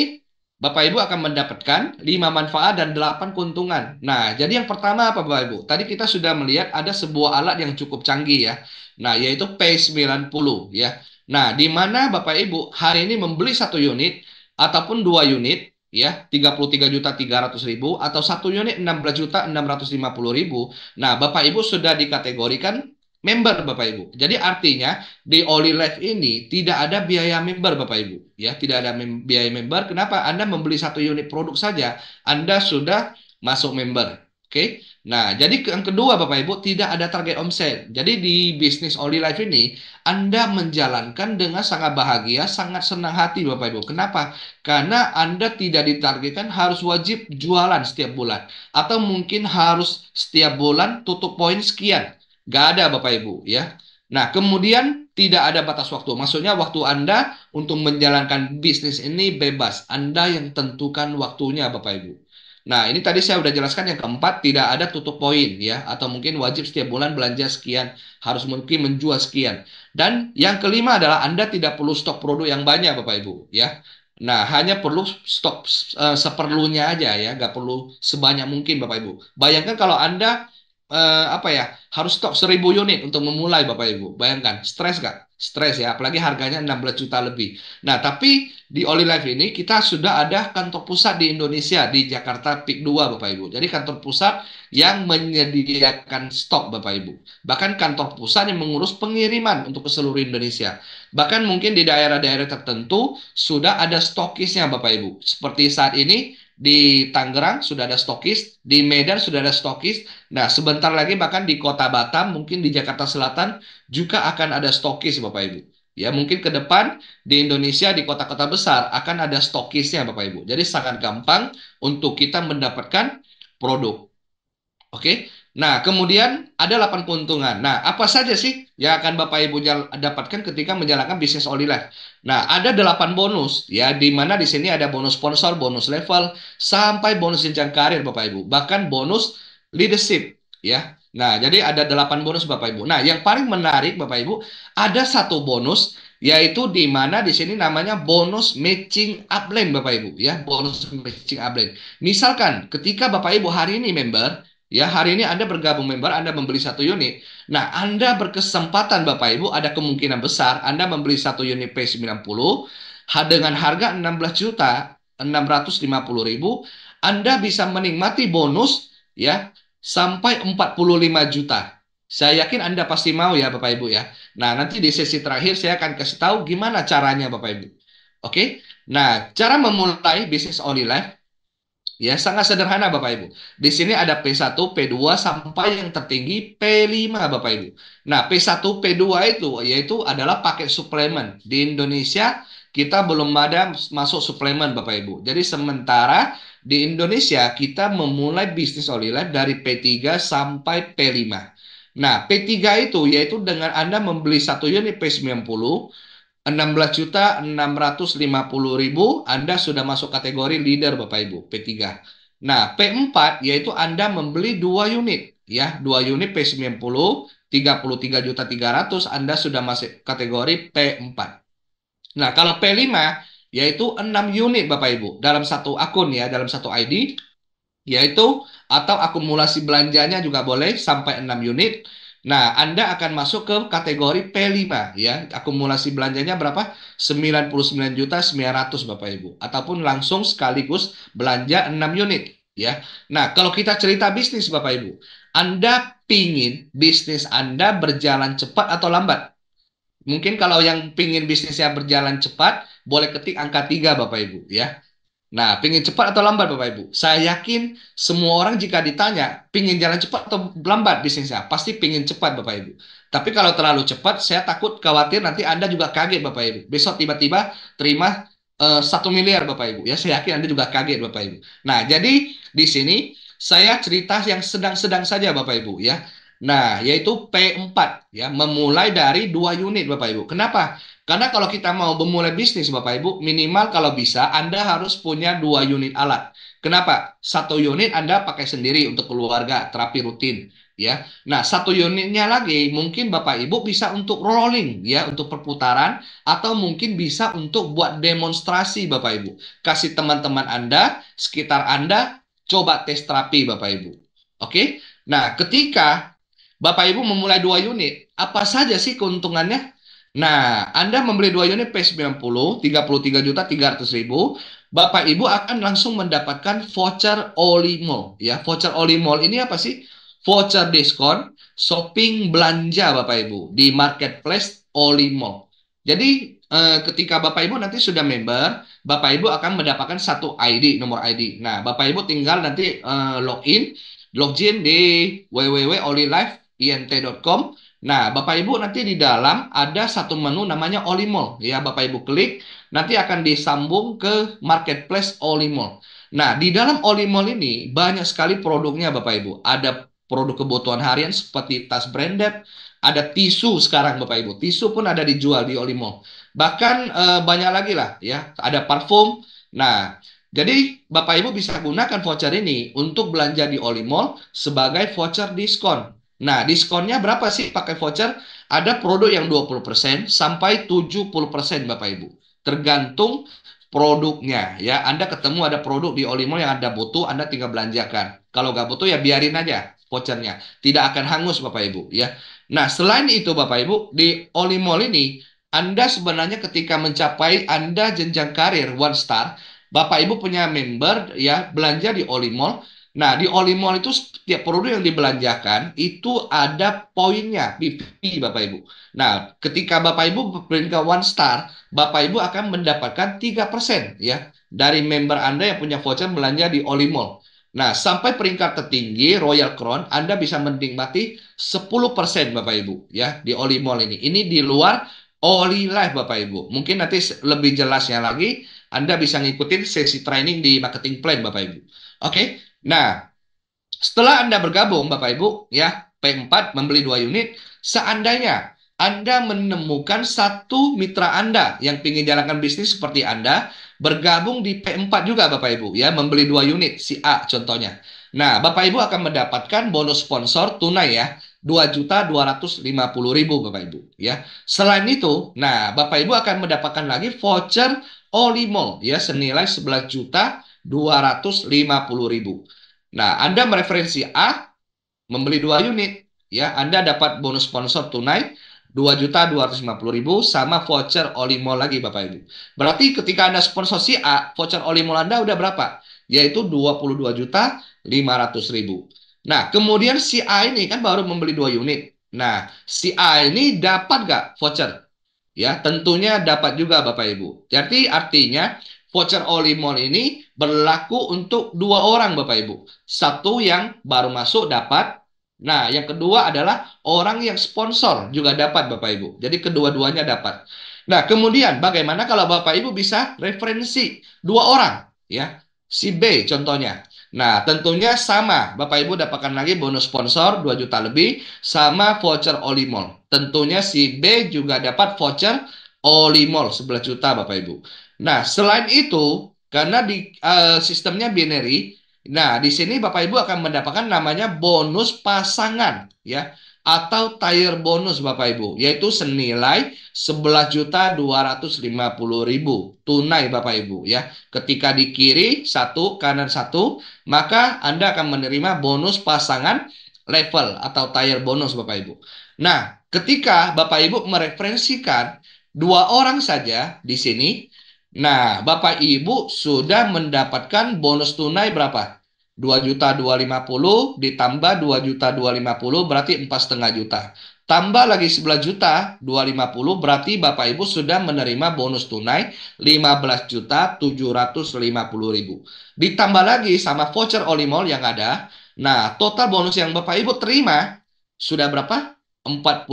[SPEAKER 3] Bapak Ibu akan mendapatkan 5 manfaat dan 8 keuntungan. Nah, jadi yang pertama apa Bapak Ibu? Tadi kita sudah melihat ada sebuah alat yang cukup canggih ya. Nah, yaitu P90 ya. Nah, di mana Bapak Ibu hari ini membeli satu unit ataupun dua unit ya 33 juta 300 ribu atau satu unit 16 juta 650 ribu. Nah, Bapak Ibu sudah dikategorikan member Bapak Ibu. Jadi artinya di Only Life ini tidak ada biaya member Bapak Ibu, ya tidak ada mem biaya member. Kenapa? Anda membeli satu unit produk saja, Anda sudah masuk member. Oke. Okay? Nah, jadi yang kedua Bapak Ibu tidak ada target omset. Jadi di bisnis Only Life ini Anda menjalankan dengan sangat bahagia, sangat senang hati Bapak Ibu. Kenapa? Karena Anda tidak ditargetkan harus wajib jualan setiap bulan atau mungkin harus setiap bulan tutup poin sekian Gak ada Bapak Ibu ya. Nah, kemudian tidak ada batas waktu. Maksudnya waktu Anda untuk menjalankan bisnis ini bebas. Anda yang tentukan waktunya Bapak Ibu. Nah, ini tadi saya sudah jelaskan yang keempat, tidak ada tutup poin ya atau mungkin wajib setiap bulan belanja sekian, harus mungkin menjual sekian. Dan yang kelima adalah Anda tidak perlu stok produk yang banyak Bapak Ibu ya. Nah, hanya perlu stok uh, seperlunya aja ya, nggak perlu sebanyak mungkin Bapak Ibu. Bayangkan kalau Anda eh, apa ya harus stok seribu unit untuk memulai Bapak Ibu. Bayangkan, stres gak? Stres ya, apalagi harganya 16 juta lebih. Nah, tapi di Oli Life ini kita sudah ada kantor pusat di Indonesia di Jakarta Pik 2 Bapak Ibu. Jadi kantor pusat yang menyediakan stok Bapak Ibu. Bahkan kantor pusat yang mengurus pengiriman untuk ke seluruh Indonesia. Bahkan mungkin di daerah-daerah tertentu sudah ada stokisnya Bapak Ibu. Seperti saat ini di Tangerang sudah ada stokis, di Medan sudah ada stokis. Nah, sebentar lagi bahkan di Kota Batam, mungkin di Jakarta Selatan juga akan ada stokis, Bapak Ibu. Ya, mungkin ke depan di Indonesia di kota-kota besar akan ada stokisnya, Bapak Ibu. Jadi sangat gampang untuk kita mendapatkan produk. Oke. Okay? Nah, kemudian ada 8 keuntungan. Nah, apa saja sih yang akan Bapak Ibu dapatkan ketika menjalankan bisnis Oli Life? Nah, ada 8 bonus ya di mana di sini ada bonus sponsor, bonus level sampai bonus jenjang karir Bapak Ibu, bahkan bonus leadership ya. Nah, jadi ada 8 bonus Bapak Ibu. Nah, yang paling menarik Bapak Ibu, ada satu bonus yaitu di mana di sini namanya bonus matching upline Bapak Ibu ya, bonus matching upline. Misalkan ketika Bapak Ibu hari ini member Ya, hari ini Anda bergabung member, Anda membeli satu unit. Nah, Anda berkesempatan Bapak Ibu ada kemungkinan besar Anda membeli satu unit P90 dengan harga 16 juta 650 ribu, Anda bisa menikmati bonus ya sampai 45 juta. Saya yakin Anda pasti mau ya Bapak Ibu ya. Nah, nanti di sesi terakhir saya akan kasih tahu gimana caranya Bapak Ibu. Oke? Nah, cara memulai bisnis online Ya, sangat sederhana Bapak Ibu. Di sini ada P1, P2 sampai yang tertinggi P5 Bapak Ibu. Nah, P1, P2 itu yaitu adalah paket suplemen. Di Indonesia kita belum ada masuk suplemen Bapak Ibu. Jadi sementara di Indonesia kita memulai bisnis Olive dari P3 sampai P5. Nah, P3 itu yaitu dengan Anda membeli satu unit P90 16.650.000 Anda sudah masuk kategori leader Bapak Ibu P3. Nah, P4 yaitu Anda membeli dua unit ya, dua unit P90 33.300 Anda sudah masuk kategori P4. Nah, kalau P5 yaitu 6 unit Bapak Ibu dalam satu akun ya, dalam satu ID yaitu atau akumulasi belanjanya juga boleh sampai 6 unit. Nah, Anda akan masuk ke kategori P5 ya. Akumulasi belanjanya berapa? 99 juta 900 Bapak Ibu ataupun langsung sekaligus belanja 6 unit ya. Nah, kalau kita cerita bisnis Bapak Ibu, Anda pingin bisnis Anda berjalan cepat atau lambat? Mungkin kalau yang pingin bisnisnya berjalan cepat, boleh ketik angka 3 Bapak Ibu ya. Nah, pingin cepat atau lambat Bapak Ibu? Saya yakin semua orang jika ditanya pingin jalan cepat atau lambat bisnisnya, pasti pingin cepat Bapak Ibu. Tapi kalau terlalu cepat, saya takut khawatir nanti Anda juga kaget Bapak Ibu. Besok tiba-tiba terima eh, satu uh, miliar Bapak Ibu. Ya, saya yakin Anda juga kaget Bapak Ibu. Nah, jadi di sini saya cerita yang sedang-sedang saja Bapak Ibu ya. Nah, yaitu P4 ya, memulai dari dua unit Bapak Ibu. Kenapa? Karena kalau kita mau memulai bisnis Bapak Ibu, minimal kalau bisa Anda harus punya dua unit alat. Kenapa? Satu unit Anda pakai sendiri untuk keluarga, terapi rutin ya. Nah, satu unitnya lagi mungkin Bapak Ibu bisa untuk rolling ya, untuk perputaran atau mungkin bisa untuk buat demonstrasi Bapak Ibu. Kasih teman-teman Anda, sekitar Anda coba tes terapi Bapak Ibu. Oke? Nah, ketika Bapak Ibu memulai dua unit, apa saja sih keuntungannya? Nah, Anda membeli dua unit P90, 33 juta 300 ribu, Bapak Ibu akan langsung mendapatkan voucher Oli Mall. Ya, voucher Oli Mall ini apa sih? Voucher diskon shopping belanja Bapak Ibu di marketplace Oli Mall. Jadi eh, ketika Bapak Ibu nanti sudah member, Bapak Ibu akan mendapatkan satu ID, nomor ID. Nah, Bapak Ibu tinggal nanti eh, login, login di www.olilife.com int.com. Nah, Bapak Ibu nanti di dalam ada satu menu namanya Olimol, ya, Bapak Ibu klik, nanti akan disambung ke marketplace Olimol. Nah, di dalam Olimol ini banyak sekali produknya Bapak Ibu. Ada produk kebutuhan harian seperti tas branded, ada tisu sekarang Bapak Ibu. Tisu pun ada dijual di Olimol. Bahkan e, banyak lagi lah ya, ada parfum. Nah, jadi Bapak Ibu bisa gunakan voucher ini untuk belanja di Olimol sebagai voucher diskon Nah, diskonnya berapa sih pakai voucher? Ada produk yang 20% sampai 70% Bapak Ibu. Tergantung produknya ya. Anda ketemu ada produk di Olimol yang Anda butuh, Anda tinggal belanjakan. Kalau nggak butuh ya biarin aja vouchernya. Tidak akan hangus Bapak Ibu ya. Nah, selain itu Bapak Ibu, di Olimol ini Anda sebenarnya ketika mencapai Anda jenjang karir one star, Bapak Ibu punya member ya belanja di Olimol Nah, di Olimol Mall itu setiap produk yang dibelanjakan itu ada poinnya, PP Bapak Ibu. Nah, ketika Bapak Ibu peringkat one star, Bapak Ibu akan mendapatkan 3% ya dari member Anda yang punya voucher belanja di Olimol. Mall. Nah, sampai peringkat tertinggi Royal Crown Anda bisa menikmati 10% Bapak Ibu ya di Olimol Mall ini. Ini di luar Oli Live life Bapak Ibu. Mungkin nanti lebih jelasnya lagi anda bisa ngikutin sesi training di marketing plan Bapak Ibu. Oke, okay? Nah, setelah Anda bergabung Bapak Ibu ya, P4 membeli dua unit, seandainya anda menemukan satu mitra Anda yang ingin jalankan bisnis seperti Anda bergabung di P4 juga Bapak Ibu ya membeli dua unit si A contohnya. Nah, Bapak Ibu akan mendapatkan bonus sponsor tunai ya dua dua juta ratus lima puluh ribu Bapak Ibu ya. Selain itu, nah Bapak Ibu akan mendapatkan lagi voucher Olimol ya senilai sebelas juta 250.000. Nah, Anda mereferensi A membeli 2 unit, ya. Anda dapat bonus sponsor tunai 2.250.000 sama voucher Olimol lagi Bapak Ibu. Berarti ketika Anda sponsor si A, voucher Olimol Anda udah berapa? Yaitu 22.500.000. Nah, kemudian si A ini kan baru membeli 2 unit. Nah, si A ini dapat nggak voucher? Ya, tentunya dapat juga Bapak Ibu. Jadi artinya voucher Olimol ini berlaku untuk dua orang Bapak Ibu. Satu yang baru masuk dapat. Nah, yang kedua adalah orang yang sponsor juga dapat Bapak Ibu. Jadi kedua-duanya dapat. Nah, kemudian bagaimana kalau Bapak Ibu bisa referensi dua orang ya? Si B contohnya. Nah, tentunya sama. Bapak Ibu dapatkan lagi bonus sponsor 2 juta lebih sama voucher Olimol. Tentunya si B juga dapat voucher Olimol 11 juta Bapak Ibu. Nah, selain itu, karena di uh, sistemnya binary. Nah, di sini Bapak Ibu akan mendapatkan namanya bonus pasangan ya atau tire bonus Bapak Ibu yaitu senilai 11.250.000 tunai Bapak Ibu ya. Ketika di kiri satu kanan satu maka Anda akan menerima bonus pasangan level atau tire bonus Bapak Ibu. Nah, ketika Bapak Ibu mereferensikan dua orang saja di sini Nah, Bapak Ibu sudah mendapatkan bonus tunai berapa? 2 juta 250 ditambah 2 juta 250 berarti 4,5 juta. Tambah lagi 11 juta 250 berarti Bapak Ibu sudah menerima bonus tunai 15 juta 750 ribu. Ditambah lagi sama voucher Olimol yang ada. Nah, total bonus yang Bapak Ibu terima sudah berapa? 49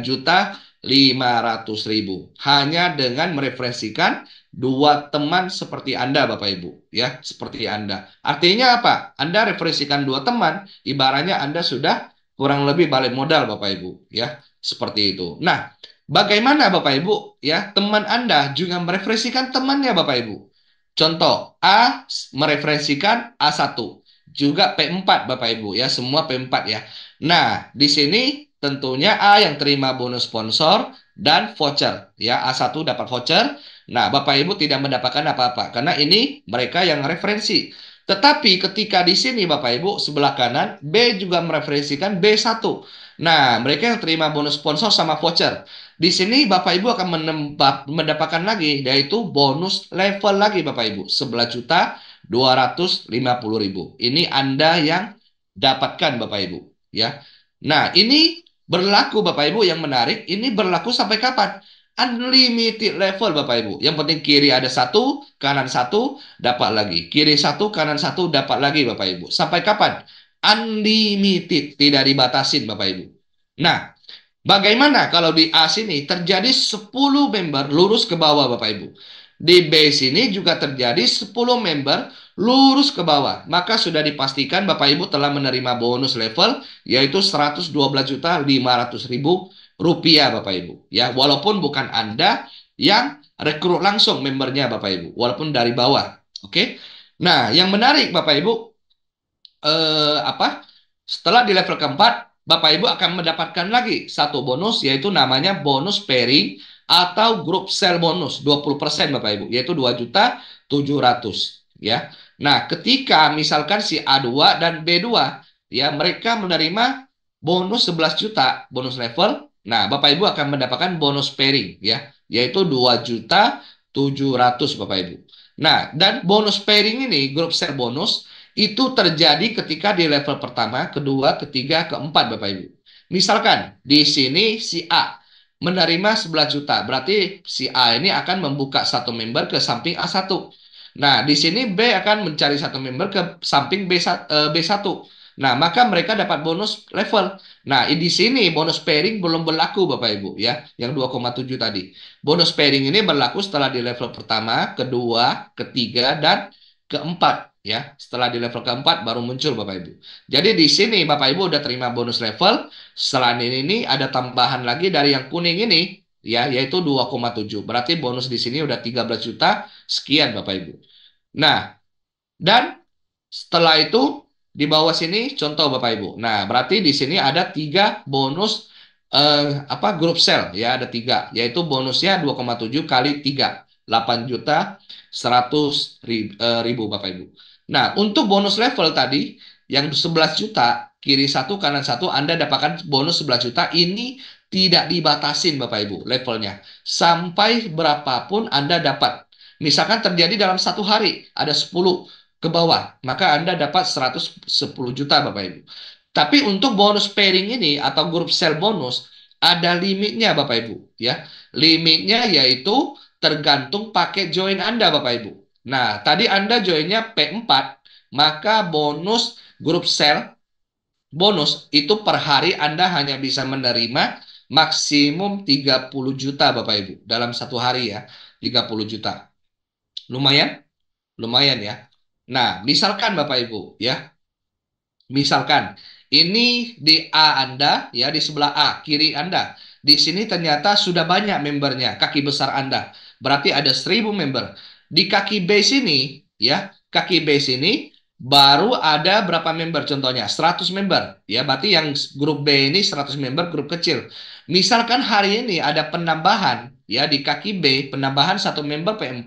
[SPEAKER 3] juta 500 ribu. Hanya dengan mereferensikan dua teman seperti Anda Bapak Ibu ya seperti Anda artinya apa Anda referensikan dua teman ibaratnya Anda sudah kurang lebih balik modal Bapak Ibu ya seperti itu nah bagaimana Bapak Ibu ya teman Anda juga mereferensikan temannya Bapak Ibu contoh A mereferensikan A1 juga P4 Bapak Ibu ya semua P4 ya nah di sini tentunya A yang terima bonus sponsor dan voucher ya A1 dapat voucher Nah, Bapak Ibu tidak mendapatkan apa-apa karena ini mereka yang referensi. Tetapi ketika di sini Bapak Ibu sebelah kanan B juga mereferensikan B1. Nah, mereka yang terima bonus sponsor sama voucher. Di sini Bapak Ibu akan menempat, mendapatkan lagi yaitu bonus level lagi Bapak Ibu 11 juta puluh ribu. Ini Anda yang dapatkan Bapak Ibu ya. Nah, ini berlaku Bapak Ibu yang menarik, ini berlaku sampai kapan? unlimited level Bapak Ibu. Yang penting kiri ada satu, kanan satu, dapat lagi. Kiri satu, kanan satu, dapat lagi Bapak Ibu. Sampai kapan? Unlimited, tidak dibatasin Bapak Ibu. Nah, bagaimana kalau di A sini terjadi 10 member lurus ke bawah Bapak Ibu. Di B sini juga terjadi 10 member lurus ke bawah. Maka sudah dipastikan Bapak Ibu telah menerima bonus level yaitu 112.500.000 rupiah Bapak Ibu ya walaupun bukan Anda yang rekrut langsung membernya Bapak Ibu walaupun dari bawah oke okay? nah yang menarik Bapak Ibu eh, apa setelah di level keempat Bapak Ibu akan mendapatkan lagi satu bonus yaitu namanya bonus pairing atau grup sell bonus 20% Bapak Ibu yaitu 2 juta 700 ya Nah, ketika misalkan si A2 dan B2 ya mereka menerima bonus 11 juta bonus level Nah, Bapak Ibu akan mendapatkan bonus pairing ya, yaitu 2 juta 700 Bapak Ibu. Nah, dan bonus pairing ini grup share bonus itu terjadi ketika di level pertama, kedua, ketiga, keempat Bapak Ibu. Misalkan di sini si A menerima 11 juta, berarti si A ini akan membuka satu member ke samping A1. Nah, di sini B akan mencari satu member ke samping B1. Eh, Nah, maka mereka dapat bonus level. Nah, di sini bonus pairing belum berlaku Bapak Ibu ya, yang 2,7 tadi. Bonus pairing ini berlaku setelah di level pertama, kedua, ketiga dan keempat ya. Setelah di level keempat baru muncul Bapak Ibu. Jadi di sini Bapak Ibu udah terima bonus level. Selain ini ada tambahan lagi dari yang kuning ini ya, yaitu 2,7. Berarti bonus di sini udah 13 juta sekian Bapak Ibu. Nah, dan setelah itu di bawah sini contoh Bapak Ibu. Nah, berarti di sini ada tiga bonus eh, apa grup sel ya ada tiga yaitu bonusnya 2,7 kali 3 8 juta 100 ribu, eh, ribu Bapak Ibu. Nah, untuk bonus level tadi yang 11 juta kiri satu kanan satu Anda dapatkan bonus 11 juta ini tidak dibatasin Bapak Ibu levelnya sampai berapapun Anda dapat. Misalkan terjadi dalam satu hari ada 10 ke bawah, maka Anda dapat 110 juta Bapak Ibu. Tapi untuk bonus pairing ini atau grup sel bonus ada limitnya Bapak Ibu ya. Limitnya yaitu tergantung paket join Anda Bapak Ibu. Nah, tadi Anda joinnya P4, maka bonus grup sel bonus itu per hari Anda hanya bisa menerima maksimum 30 juta Bapak Ibu dalam satu hari ya, 30 juta. Lumayan? Lumayan ya. Nah, misalkan Bapak Ibu ya. Misalkan ini di A Anda ya di sebelah A kiri Anda. Di sini ternyata sudah banyak membernya, kaki besar Anda. Berarti ada 1000 member. Di kaki B sini ya, kaki B sini baru ada berapa member contohnya 100 member ya berarti yang grup B ini 100 member grup kecil misalkan hari ini ada penambahan ya di kaki B penambahan satu member P4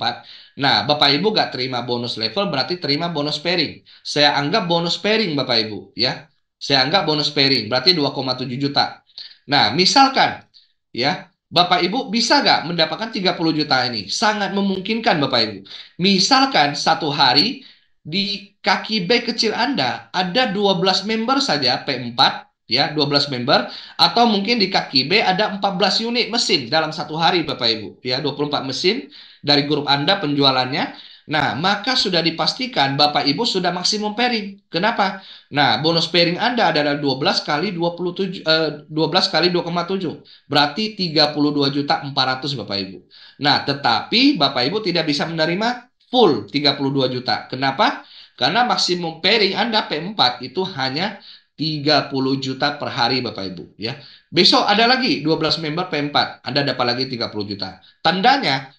[SPEAKER 3] Nah, Bapak Ibu gak terima bonus level berarti terima bonus pairing. Saya anggap bonus pairing Bapak Ibu ya. Saya anggap bonus pairing berarti 2,7 juta. Nah, misalkan ya Bapak Ibu bisa gak mendapatkan 30 juta ini? Sangat memungkinkan Bapak Ibu. Misalkan satu hari di kaki B kecil Anda ada 12 member saja P4 ya 12 member atau mungkin di kaki B ada 14 unit mesin dalam satu hari Bapak Ibu ya 24 mesin dari grup Anda penjualannya. Nah, maka sudah dipastikan Bapak Ibu sudah maksimum pairing. Kenapa? Nah, bonus pairing Anda adalah 12 kali 27 eh, 12 kali 2,7. Berarti 32 juta 400 Bapak Ibu. Nah, tetapi Bapak Ibu tidak bisa menerima full 32 juta. Kenapa? Karena maksimum pairing Anda P4 itu hanya 30 juta per hari Bapak Ibu ya. Besok ada lagi 12 member P4, Anda dapat lagi 30 juta. Tandanya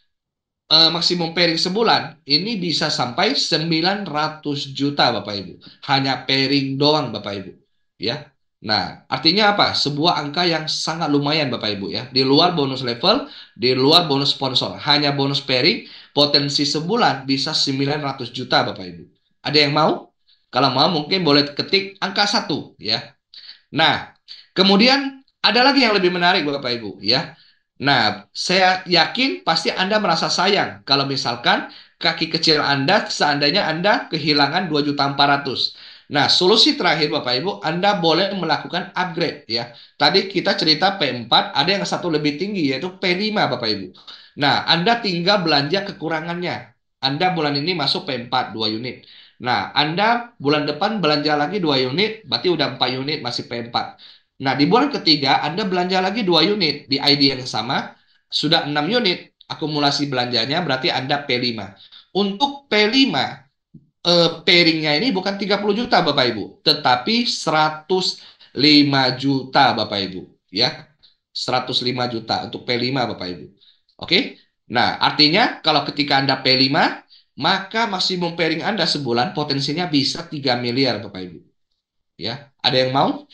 [SPEAKER 3] uh, maksimum pairing sebulan ini bisa sampai 900 juta Bapak Ibu. Hanya pairing doang Bapak Ibu, ya. Nah, artinya apa? Sebuah angka yang sangat lumayan Bapak Ibu ya. Di luar bonus level, di luar bonus sponsor, hanya bonus pairing potensi sebulan bisa 900 juta Bapak Ibu. Ada yang mau? Kalau mau mungkin boleh ketik angka satu ya. Nah, kemudian ada lagi yang lebih menarik Bapak Ibu ya. Nah, saya yakin pasti Anda merasa sayang kalau misalkan kaki kecil Anda seandainya Anda kehilangan juta ratus. Nah, solusi terakhir Bapak Ibu, Anda boleh melakukan upgrade ya. Tadi kita cerita P4, ada yang satu lebih tinggi yaitu P5 Bapak Ibu. Nah, Anda tinggal belanja kekurangannya. Anda bulan ini masuk P4 2 unit. Nah, Anda bulan depan belanja lagi 2 unit, berarti udah 4 unit masih P4. Nah, di bulan ketiga Anda belanja lagi dua unit di ID yang sama, sudah enam unit akumulasi belanjanya berarti Anda P5. Untuk P5 eh, pairingnya ini bukan 30 juta Bapak Ibu, tetapi 105 juta Bapak Ibu, ya. 105 juta untuk P5 Bapak Ibu. Oke? Nah, artinya kalau ketika Anda P5, maka maksimum pairing Anda sebulan potensinya bisa 3 miliar Bapak Ibu. Ya, ada yang mau?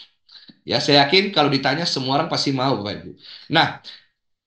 [SPEAKER 3] Ya, saya yakin kalau ditanya semua orang pasti mau Bapak Ibu. Nah,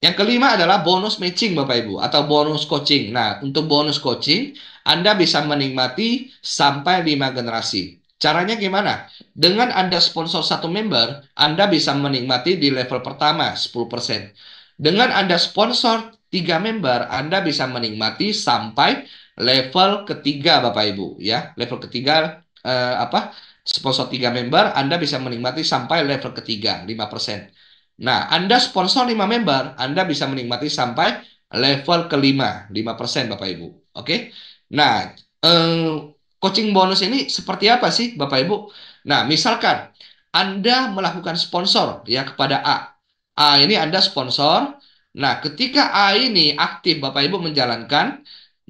[SPEAKER 3] yang kelima adalah bonus matching Bapak Ibu atau bonus coaching. Nah, untuk bonus coaching, Anda bisa menikmati sampai lima generasi. Caranya gimana? Dengan Anda sponsor satu member, Anda bisa menikmati di level pertama 10%. Dengan Anda sponsor tiga member, Anda bisa menikmati sampai level ketiga Bapak Ibu ya. Level ketiga eh, apa? Sponsor 3 member, Anda bisa menikmati sampai level ketiga, 5%. Nah, Anda sponsor 5 member, Anda bisa menikmati sampai level kelima, 5% Bapak Ibu. Oke? Nah, eh, coaching bonus ini seperti apa sih Bapak Ibu? Nah, misalkan Anda melakukan sponsor ya kepada A. A ini Anda sponsor. Nah, ketika A ini aktif Bapak Ibu menjalankan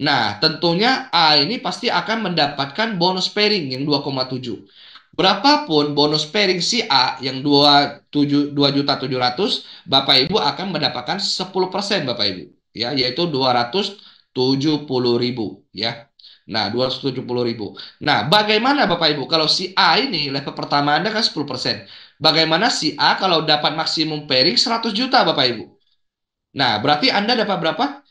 [SPEAKER 3] Nah, tentunya A ini pasti akan mendapatkan bonus pairing yang 2,7. Berapapun bonus pairing si A yang 2.700 Bapak Ibu akan mendapatkan 10% Bapak Ibu, ya, yaitu 270.000, ya. Nah, 270.000. Nah, bagaimana Bapak Ibu kalau si A ini level pertama Anda kan 10%. Bagaimana si A kalau dapat maksimum pairing 100 juta Bapak Ibu? Nah, berarti Anda dapat berapa?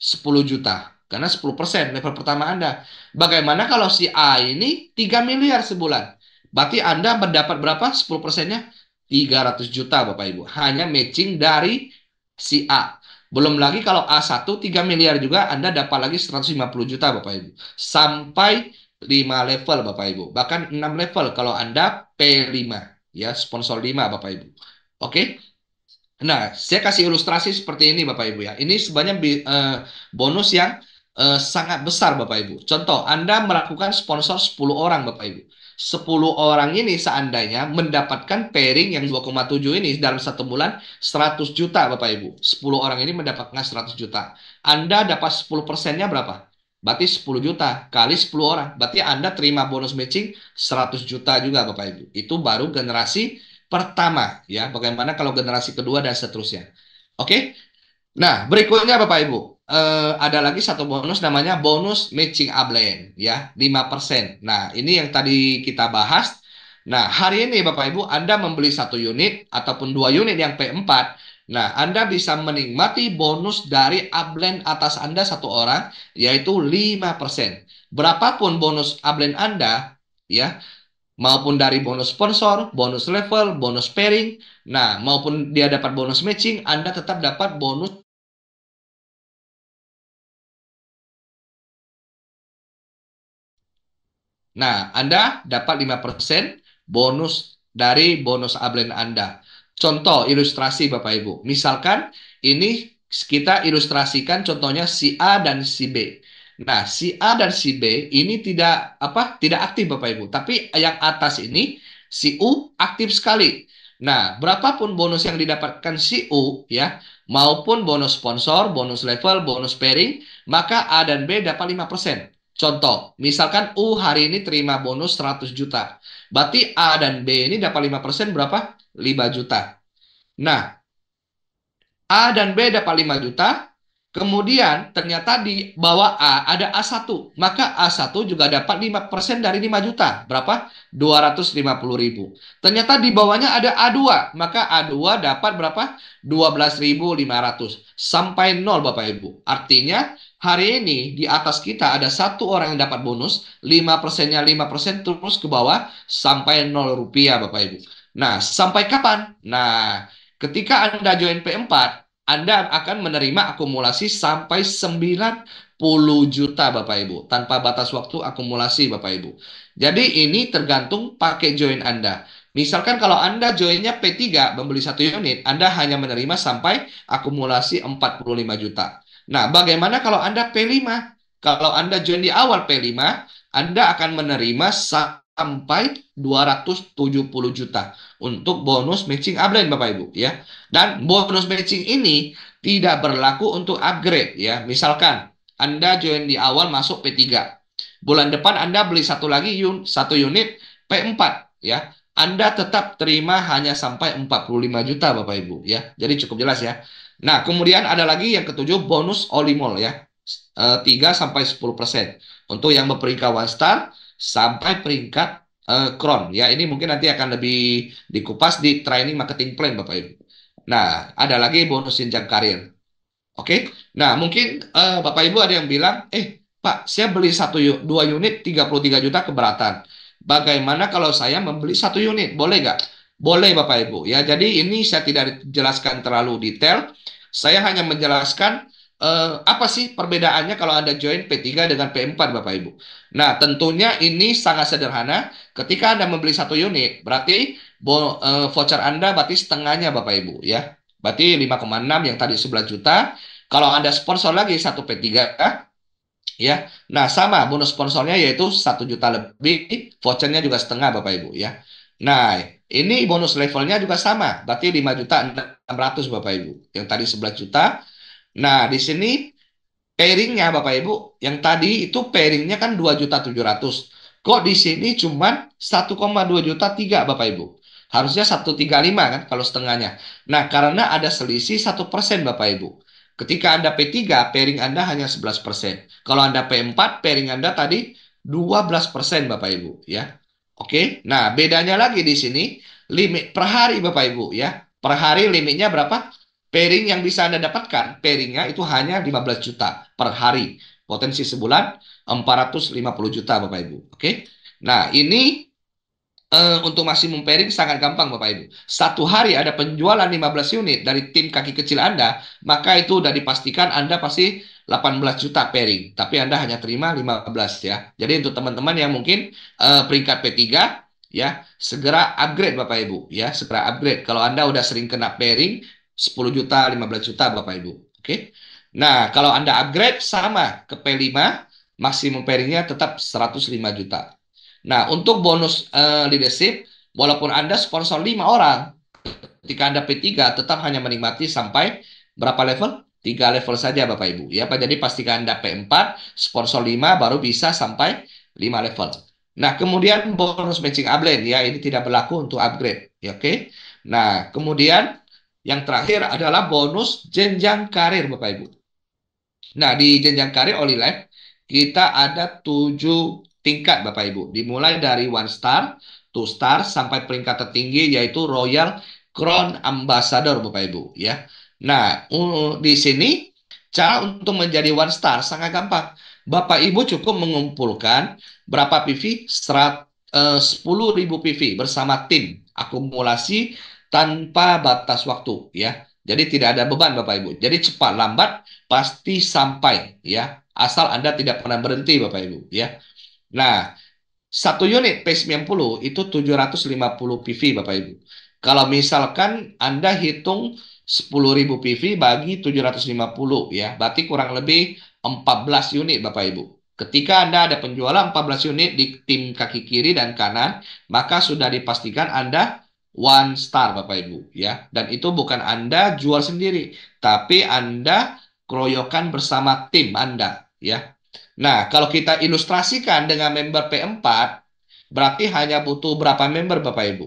[SPEAKER 3] 10 juta karena 10% level pertama Anda. Bagaimana kalau si A ini 3 miliar sebulan? Berarti Anda mendapat berapa? 10 persennya 300 juta Bapak Ibu. Hanya matching dari si A. Belum lagi kalau A1 3 miliar juga Anda dapat lagi 150 juta Bapak Ibu. Sampai 5 level Bapak Ibu. Bahkan 6 level kalau Anda P5 ya sponsor 5 Bapak Ibu. Oke. Okay? Nah, saya kasih ilustrasi seperti ini Bapak Ibu ya. Ini sebenarnya uh, bonus yang uh, sangat besar Bapak Ibu. Contoh, Anda melakukan sponsor 10 orang Bapak Ibu. 10 orang ini seandainya mendapatkan pairing yang 2,7 ini dalam satu bulan 100 juta Bapak Ibu. 10 orang ini mendapatkan 100 juta. Anda dapat 10 persennya berapa? Berarti 10 juta kali 10 orang. Berarti Anda terima bonus matching 100 juta juga Bapak Ibu. Itu baru generasi pertama ya bagaimana kalau generasi kedua dan seterusnya oke okay? nah berikutnya bapak ibu eh, ada lagi satu bonus namanya bonus matching upline ya lima persen nah ini yang tadi kita bahas nah hari ini bapak ibu anda membeli satu unit ataupun dua unit yang P4 Nah, Anda bisa menikmati bonus dari upline atas Anda satu orang, yaitu lima persen Berapapun bonus upline Anda, ya, maupun dari bonus sponsor, bonus level, bonus pairing. Nah, maupun dia dapat bonus matching, Anda tetap dapat bonus Nah, Anda dapat 5% bonus dari bonus ablen Anda. Contoh ilustrasi Bapak Ibu. Misalkan ini kita ilustrasikan contohnya si A dan si B. Nah, si A dan si B ini tidak apa? Tidak aktif Bapak Ibu, tapi yang atas ini si U aktif sekali. Nah, berapapun bonus yang didapatkan si U ya, maupun bonus sponsor, bonus level, bonus pairing, maka A dan B dapat 5%. Contoh, misalkan U hari ini terima bonus 100 juta. Berarti A dan B ini dapat 5% berapa? 5 juta. Nah, A dan B dapat 5 juta, Kemudian ternyata di bawah A ada A1, maka A1 juga dapat 5% dari 5 juta. Berapa? 250 ribu. Ternyata di bawahnya ada A2, maka A2 dapat berapa? 12.500 sampai 0 Bapak Ibu. Artinya hari ini di atas kita ada satu orang yang dapat bonus, 5 nya 5 terus ke bawah sampai 0 rupiah Bapak Ibu. Nah, sampai kapan? Nah, ketika Anda join P4, anda akan menerima akumulasi sampai 90 juta Bapak Ibu tanpa batas waktu akumulasi Bapak Ibu. Jadi ini tergantung pakai join Anda. Misalkan kalau Anda joinnya P3 membeli satu unit, Anda hanya menerima sampai akumulasi 45 juta. Nah, bagaimana kalau Anda P5? Kalau Anda join di awal P5, Anda akan menerima sampai 270 juta untuk bonus matching upgrade Bapak Ibu ya. Dan bonus matching ini tidak berlaku untuk upgrade ya. Misalkan Anda join di awal masuk P3. Bulan depan Anda beli satu lagi un satu unit P4 ya. Anda tetap terima hanya sampai 45 juta Bapak Ibu ya. Jadi cukup jelas ya. Nah, kemudian ada lagi yang ketujuh bonus olimol ya. E, eh, 3 sampai 10% untuk yang berperingkat one star sampai peringkat uh, eh, Kron. Ya, ini mungkin nanti akan lebih dikupas di training marketing plan Bapak Ibu. Nah, ada lagi bonus jenjang karir. Oke. Okay? Nah, mungkin uh, Bapak Ibu ada yang bilang, "Eh, Pak, saya beli satu dua unit 33 juta keberatan. Bagaimana kalau saya membeli satu unit? Boleh nggak? Boleh Bapak Ibu. Ya, jadi ini saya tidak jelaskan terlalu detail. Saya hanya menjelaskan Uh, apa sih perbedaannya kalau Anda join P3 dengan P4 Bapak Ibu? Nah, tentunya ini sangat sederhana. Ketika Anda membeli satu unit, berarti bo, uh, voucher Anda berarti setengahnya Bapak Ibu ya. Berarti 5,6 yang tadi 11 juta. Kalau Anda sponsor lagi satu P3 ya. Nah, sama bonus sponsornya yaitu satu juta lebih, vouchernya juga setengah Bapak Ibu ya. Nah, ini bonus levelnya juga sama, berarti 5 juta 600 Bapak Ibu. Yang tadi 11 juta, Nah, di sini pairingnya Bapak Ibu, yang tadi itu pairingnya kan 2.700. Kok di sini koma 1,2 juta 3 Bapak Ibu. Harusnya 135 kan kalau setengahnya. Nah, karena ada selisih 1% Bapak Ibu. Ketika Anda P3, pairing Anda hanya 11%. Kalau Anda P4, pairing Anda tadi 12% Bapak Ibu ya. Oke. Nah, bedanya lagi di sini limit per hari Bapak Ibu ya. Per hari limitnya berapa? Pairing yang bisa Anda dapatkan, pairingnya itu hanya 15 juta per hari. Potensi sebulan 450 juta Bapak Ibu. Oke. Nah, ini uh, untuk maksimum pairing sangat gampang Bapak Ibu. Satu hari ada penjualan 15 unit dari tim kaki kecil Anda, maka itu sudah dipastikan Anda pasti 18 juta pairing, tapi Anda hanya terima 15 ya. Jadi untuk teman-teman yang mungkin uh, peringkat P3 ya, segera upgrade Bapak Ibu ya, segera upgrade. Kalau Anda udah sering kena pairing, 10 juta, 15 juta Bapak Ibu. Oke. Nah, kalau Anda upgrade sama ke P5, maksimum pairingnya tetap 105 juta. Nah, untuk bonus uh, leadership, walaupun Anda sponsor 5 orang, ketika Anda P3 tetap hanya menikmati sampai berapa level? 3 level saja Bapak Ibu. Ya, Pak. Jadi pastikan Anda P4, sponsor 5 baru bisa sampai 5 level. Nah, kemudian bonus matching upgrade ya, ini tidak berlaku untuk upgrade, ya oke. Okay? Nah, kemudian yang terakhir adalah bonus jenjang karir Bapak Ibu. Nah, di jenjang karir Oli Life kita ada tujuh tingkat Bapak Ibu. Dimulai dari one star, two star sampai peringkat tertinggi yaitu Royal Crown Ambassador Bapak Ibu ya. Nah, di sini cara untuk menjadi one star sangat gampang. Bapak Ibu cukup mengumpulkan berapa PV? 10 10.000 PV bersama tim akumulasi tanpa batas waktu ya. Jadi tidak ada beban Bapak Ibu. Jadi cepat lambat pasti sampai ya. Asal Anda tidak pernah berhenti Bapak Ibu ya. Nah, satu unit P90 itu 750 PV Bapak Ibu. Kalau misalkan Anda hitung 10.000 PV bagi 750 ya, berarti kurang lebih 14 unit Bapak Ibu. Ketika Anda ada penjualan 14 unit di tim kaki kiri dan kanan, maka sudah dipastikan Anda one star Bapak Ibu ya. Dan itu bukan Anda jual sendiri, tapi Anda keroyokan bersama tim Anda ya. Nah, kalau kita ilustrasikan dengan member P4 berarti hanya butuh berapa member Bapak Ibu?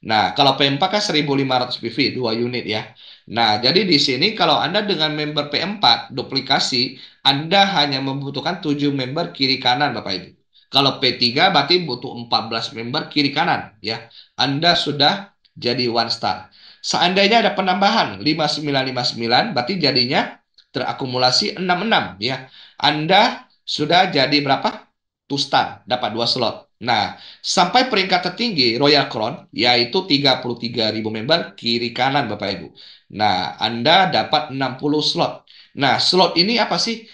[SPEAKER 3] Nah, kalau P4 kan 1500 PV 2 unit ya. Nah, jadi di sini kalau Anda dengan member P4 duplikasi, Anda hanya membutuhkan 7 member kiri kanan Bapak Ibu. Kalau P3 berarti butuh 14 member kiri kanan ya. Anda sudah jadi one star. Seandainya ada penambahan 5959 berarti jadinya terakumulasi 66 ya. Anda sudah jadi berapa? Two star, dapat dua slot. Nah, sampai peringkat tertinggi Royal Crown yaitu 33.000 member kiri kanan Bapak Ibu. Nah, Anda dapat 60 slot. Nah, slot ini apa sih?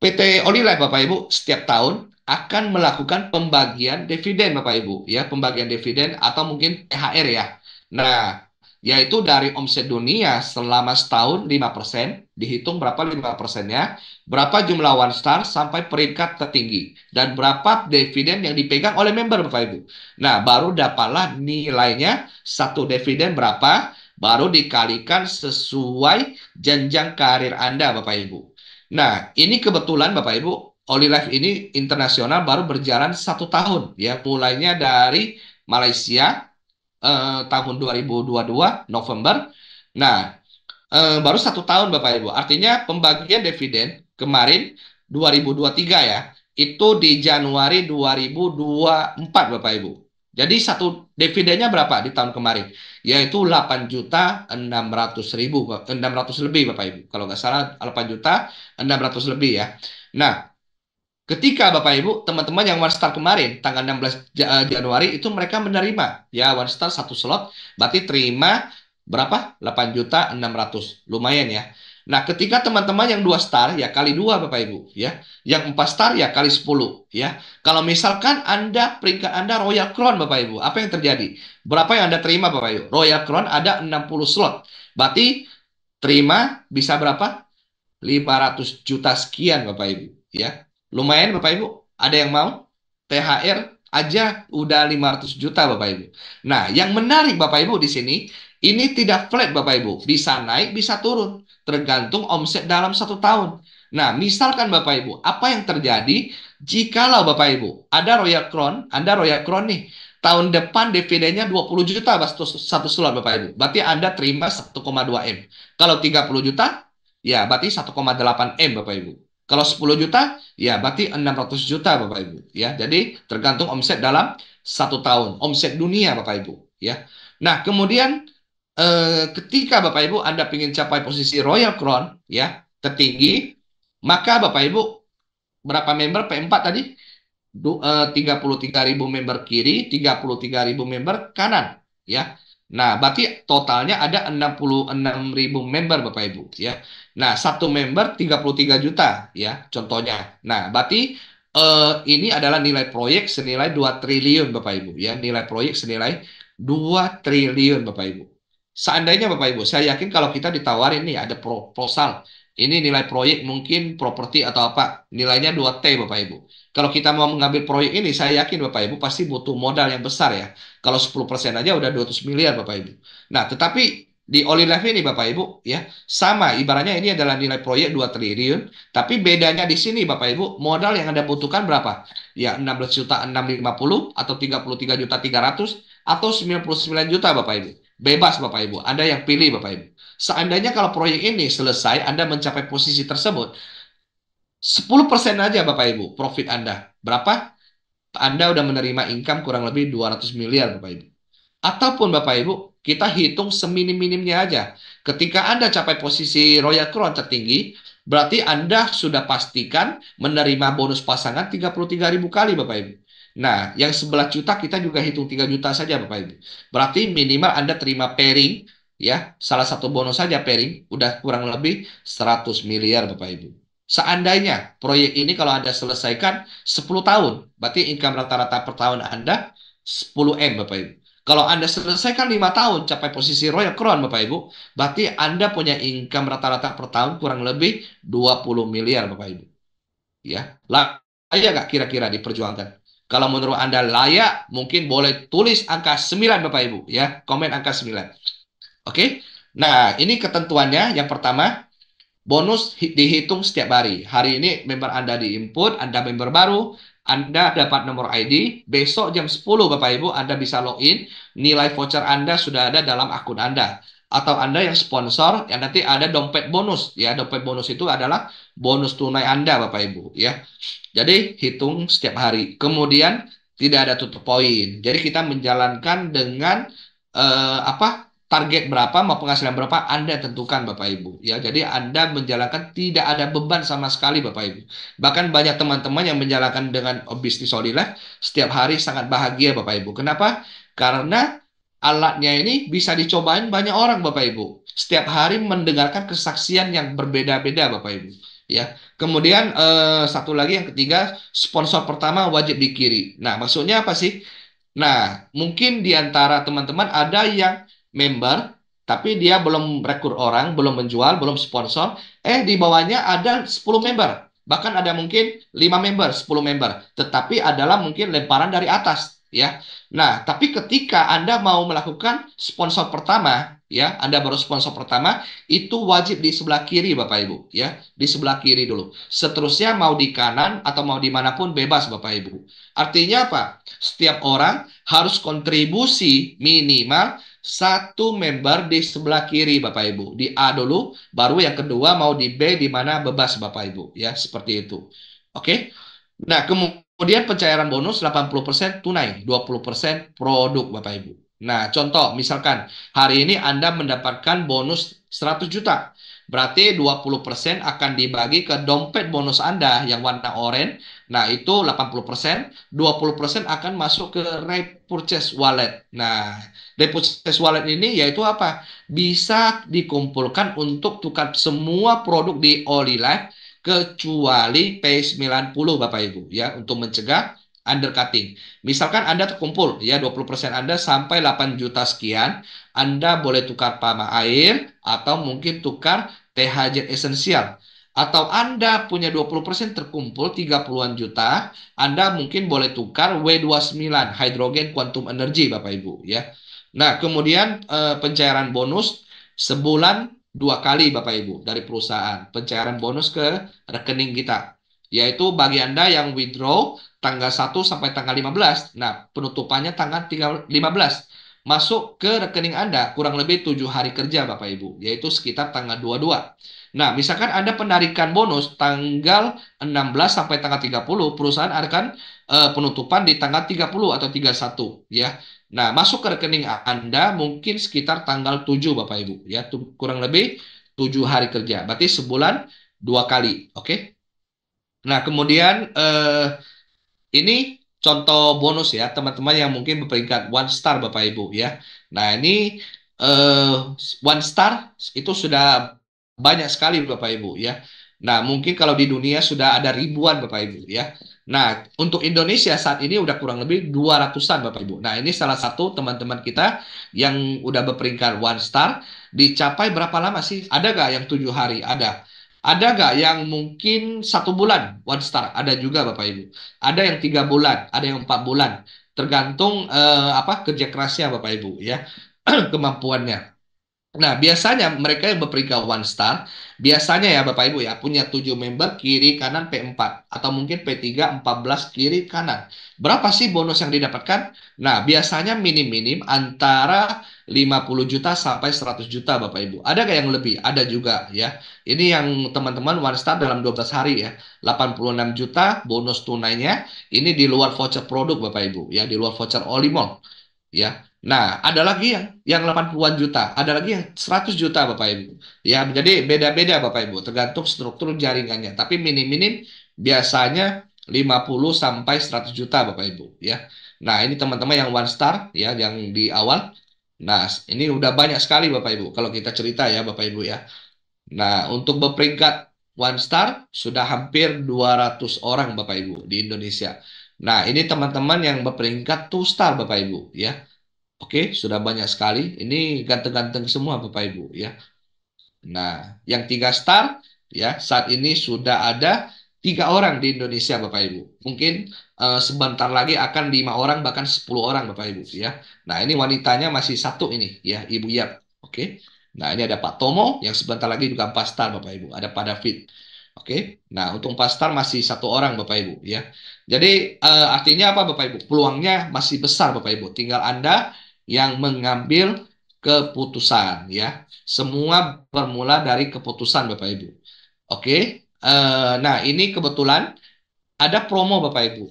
[SPEAKER 3] PT Olilife Bapak Ibu setiap tahun akan melakukan pembagian dividen Bapak Ibu ya pembagian dividen atau mungkin THR ya. Nah, yaitu dari omset dunia selama setahun 5%, dihitung berapa 5 ya berapa jumlah One Star sampai peringkat tertinggi dan berapa dividen yang dipegang oleh member Bapak Ibu. Nah, baru dapatlah nilainya satu dividen berapa baru dikalikan sesuai jenjang karir Anda Bapak Ibu. Nah, ini kebetulan Bapak Ibu Holy Life ini internasional baru berjalan satu tahun ya mulainya dari Malaysia eh, tahun 2022 November nah eh, baru satu tahun Bapak Ibu artinya pembagian dividen kemarin 2023 ya itu di Januari 2024 Bapak Ibu jadi satu dividennya berapa di tahun kemarin yaitu 8 juta 600 ribu 600 lebih Bapak Ibu kalau nggak salah 8 juta 600 lebih ya nah Ketika Bapak Ibu, teman-teman yang One Star kemarin, tanggal 16 eh, Januari, itu mereka menerima. Ya, One Star satu slot, berarti terima berapa? 8 juta 600. Lumayan ya. Nah, ketika teman-teman yang dua star, ya kali dua Bapak Ibu. ya Yang empat star, ya kali 10. Ya. Kalau misalkan Anda, peringkat Anda Royal Crown Bapak Ibu, apa yang terjadi? Berapa yang Anda terima Bapak Ibu? Royal Crown ada 60 slot. Berarti terima bisa berapa? 500 juta sekian Bapak Ibu. Ya, Lumayan Bapak Ibu, ada yang mau? THR aja udah 500 juta Bapak Ibu. Nah, yang menarik Bapak Ibu di sini, ini tidak flat Bapak Ibu, bisa naik, bisa turun, tergantung omset dalam satu tahun. Nah, misalkan Bapak Ibu, apa yang terjadi jikalau Bapak Ibu ada Royal Crown, Anda Royal Crown nih, tahun depan dividennya 20 juta satu sulat Bapak Ibu. Berarti Anda terima 1,2 M. Kalau 30 juta, ya berarti 1,8 M Bapak Ibu. Kalau 10 juta, ya berarti 600 juta Bapak Ibu. ya. Jadi tergantung omset dalam satu tahun. Omset dunia Bapak Ibu. ya. Nah kemudian eh, ketika Bapak Ibu Anda ingin capai posisi Royal Crown ya tertinggi, maka Bapak Ibu berapa member P4 tadi? eh, ribu member kiri, ribu member kanan ya. Nah, berarti totalnya ada enam ribu member Bapak Ibu ya. Nah, satu member 33 juta ya contohnya. Nah, berarti eh, ini adalah nilai proyek senilai 2 triliun Bapak Ibu ya. Nilai proyek senilai 2 triliun Bapak Ibu. Seandainya Bapak Ibu, saya yakin kalau kita ditawarin nih ada proposal ini nilai proyek mungkin properti atau apa, nilainya 2T Bapak Ibu. Kalau kita mau mengambil proyek ini, saya yakin Bapak Ibu pasti butuh modal yang besar ya. Kalau 10% aja udah 200 miliar Bapak Ibu. Nah, tetapi di Oli Life ini Bapak Ibu ya, sama ibaratnya ini adalah nilai proyek 2 triliun, tapi bedanya di sini Bapak Ibu, modal yang Anda butuhkan berapa? Ya 16 juta 650 atau 33 juta 300 atau 99 juta Bapak Ibu. Bebas Bapak Ibu, Anda yang pilih Bapak Ibu. Seandainya kalau proyek ini selesai, Anda mencapai posisi tersebut, 10% aja Bapak Ibu profit Anda. Berapa? Anda udah menerima income kurang lebih 200 miliar Bapak Ibu. Ataupun Bapak Ibu, kita hitung seminim-minimnya aja. Ketika Anda capai posisi Royal Crown tertinggi, berarti Anda sudah pastikan menerima bonus pasangan 33 ribu kali Bapak Ibu. Nah, yang sebelah juta kita juga hitung 3 juta saja Bapak Ibu. Berarti minimal Anda terima pairing ya salah satu bonus saja pairing udah kurang lebih 100 miliar Bapak Ibu. Seandainya proyek ini kalau Anda selesaikan 10 tahun, berarti income rata-rata per tahun Anda 10M Bapak Ibu. Kalau Anda selesaikan lima tahun capai posisi Royal Crown Bapak Ibu, berarti Anda punya income rata-rata per tahun kurang lebih 20 miliar Bapak Ibu. Ya, layak nggak kira-kira diperjuangkan? Kalau menurut Anda layak, mungkin boleh tulis angka 9 Bapak Ibu ya, komen angka 9. Oke. Nah, ini ketentuannya yang pertama bonus dihitung setiap hari. Hari ini member Anda diinput, Anda member baru, anda dapat nomor ID, besok jam 10 Bapak Ibu Anda bisa login, nilai voucher Anda sudah ada dalam akun Anda. Atau Anda yang sponsor, yang nanti ada dompet bonus. ya Dompet bonus itu adalah bonus tunai Anda Bapak Ibu. ya Jadi hitung setiap hari. Kemudian tidak ada tutup poin. Jadi kita menjalankan dengan eh, apa target berapa mau penghasilan berapa Anda tentukan Bapak Ibu ya. Jadi Anda menjalankan tidak ada beban sama sekali Bapak Ibu. Bahkan banyak teman-teman yang menjalankan dengan bisnis Holy Life setiap hari sangat bahagia Bapak Ibu. Kenapa? Karena alatnya ini bisa dicobain banyak orang Bapak Ibu. Setiap hari mendengarkan kesaksian yang berbeda-beda Bapak Ibu ya. Kemudian eh, satu lagi yang ketiga, sponsor pertama wajib di kiri. Nah, maksudnya apa sih? Nah, mungkin di antara teman-teman ada yang member, tapi dia belum rekrut orang, belum menjual, belum sponsor, eh di bawahnya ada 10 member. Bahkan ada mungkin 5 member, 10 member. Tetapi adalah mungkin lemparan dari atas, ya. Nah, tapi ketika Anda mau melakukan sponsor pertama, ya, Anda baru sponsor pertama, itu wajib di sebelah kiri Bapak Ibu, ya. Di sebelah kiri dulu. Seterusnya mau di kanan atau mau dimanapun bebas Bapak Ibu. Artinya apa? Setiap orang harus kontribusi minimal satu member di sebelah kiri Bapak Ibu. Di A dulu, baru yang kedua mau di B di mana bebas Bapak Ibu. Ya, seperti itu. Oke? Nah, kemudian pencairan bonus 80% tunai, 20% produk Bapak Ibu. Nah, contoh misalkan hari ini Anda mendapatkan bonus 100 juta. Berarti 20% akan dibagi ke dompet bonus Anda yang warna oranye. Nah, itu 80%, 20% akan masuk ke repurchase wallet. Nah, repurchase wallet ini yaitu apa? Bisa dikumpulkan untuk tukar semua produk di Oli Life kecuali P90 Bapak Ibu ya untuk mencegah undercutting. Misalkan Anda terkumpul ya 20% Anda sampai 8 juta sekian, Anda boleh tukar pama air atau mungkin tukar THJ esensial. Atau Anda punya 20% terkumpul 30-an juta, Anda mungkin boleh tukar W29 hidrogen quantum energy Bapak Ibu ya. Nah, kemudian eh, pencairan bonus sebulan dua kali Bapak Ibu dari perusahaan pencairan bonus ke rekening kita yaitu bagi Anda yang withdraw tanggal 1 sampai tanggal 15. Nah, penutupannya tanggal 15 masuk ke rekening Anda kurang lebih tujuh hari kerja Bapak Ibu, yaitu sekitar tanggal 22. Nah, misalkan Anda penarikan bonus tanggal 16 sampai tanggal 30, perusahaan akan uh, penutupan di tanggal 30 atau 31 ya. Nah, masuk ke rekening Anda mungkin sekitar tanggal 7 Bapak Ibu ya, kurang lebih tujuh hari kerja. Berarti sebulan dua kali, oke? Okay? Nah, kemudian eh, ini contoh bonus ya teman-teman yang mungkin berperingkat one star Bapak Ibu ya. Nah ini uh, one star itu sudah banyak sekali Bapak Ibu ya. Nah mungkin kalau di dunia sudah ada ribuan Bapak Ibu ya. Nah untuk Indonesia saat ini udah kurang lebih 200-an Bapak Ibu. Nah ini salah satu teman-teman kita yang udah berperingkat one star dicapai berapa lama sih? Ada gak yang tujuh hari? Ada. Ada nggak yang mungkin satu bulan one star? Ada juga Bapak Ibu. Ada yang tiga bulan, ada yang empat bulan. Tergantung eh, apa kerja kerasnya Bapak Ibu ya, [clears throat] kemampuannya. Nah biasanya mereka yang berperingkat one star Biasanya ya Bapak Ibu ya punya 7 member kiri kanan P4 atau mungkin P3 14 kiri kanan. Berapa sih bonus yang didapatkan? Nah, biasanya minim-minim antara 50 juta sampai 100 juta Bapak Ibu. Ada kayak yang lebih? Ada juga ya. Ini yang teman-teman one star dalam 12 hari ya. 86 juta bonus tunainya. Ini di luar voucher produk Bapak Ibu ya, di luar voucher Olimon ya. Nah, ada lagi yang yang 80-an juta, ada lagi yang 100 juta Bapak Ibu. Ya, jadi beda-beda Bapak Ibu, tergantung struktur jaringannya. Tapi minim-minim biasanya 50 sampai 100 juta Bapak Ibu, ya. Nah, ini teman-teman yang one star ya yang di awal. Nah, ini udah banyak sekali Bapak Ibu kalau kita cerita ya Bapak Ibu ya. Nah, untuk berperingkat one star sudah hampir 200 orang Bapak Ibu di Indonesia. Nah, ini teman-teman yang berperingkat two star Bapak Ibu ya. Oke, sudah banyak sekali. Ini ganteng-ganteng semua Bapak Ibu ya. Nah, yang tiga star ya saat ini sudah ada tiga orang di Indonesia Bapak Ibu. Mungkin uh, sebentar lagi akan lima orang bahkan sepuluh orang Bapak Ibu ya. Nah, ini wanitanya masih satu ini ya Ibu Yap. Oke. Nah, ini ada Pak Tomo yang sebentar lagi juga empat star Bapak Ibu. Ada Pak David. Oke. Nah, untuk empat star masih satu orang Bapak Ibu ya. Jadi uh, artinya apa Bapak Ibu? Peluangnya masih besar Bapak Ibu. Tinggal Anda yang mengambil keputusan ya. Semua bermula dari keputusan Bapak Ibu. Oke. Uh, nah, ini kebetulan ada promo Bapak Ibu.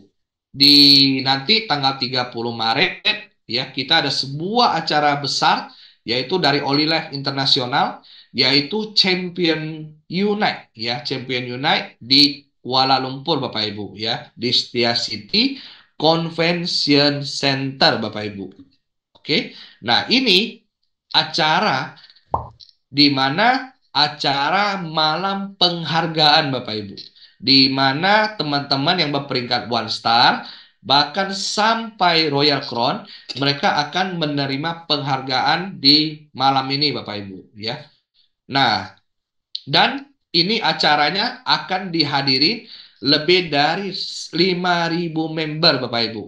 [SPEAKER 3] Di nanti tanggal 30 Maret ya, kita ada sebuah acara besar yaitu dari Oli Life Internasional yaitu Champion Unite ya, Champion Unite di Kuala Lumpur Bapak Ibu ya, di Setia City Convention Center Bapak Ibu. Oke. Nah, ini acara di mana acara malam penghargaan Bapak Ibu. Di mana teman-teman yang berperingkat one star bahkan sampai Royal Crown mereka akan menerima penghargaan di malam ini Bapak Ibu ya. Nah, dan ini acaranya akan dihadiri lebih dari 5.000 member Bapak Ibu.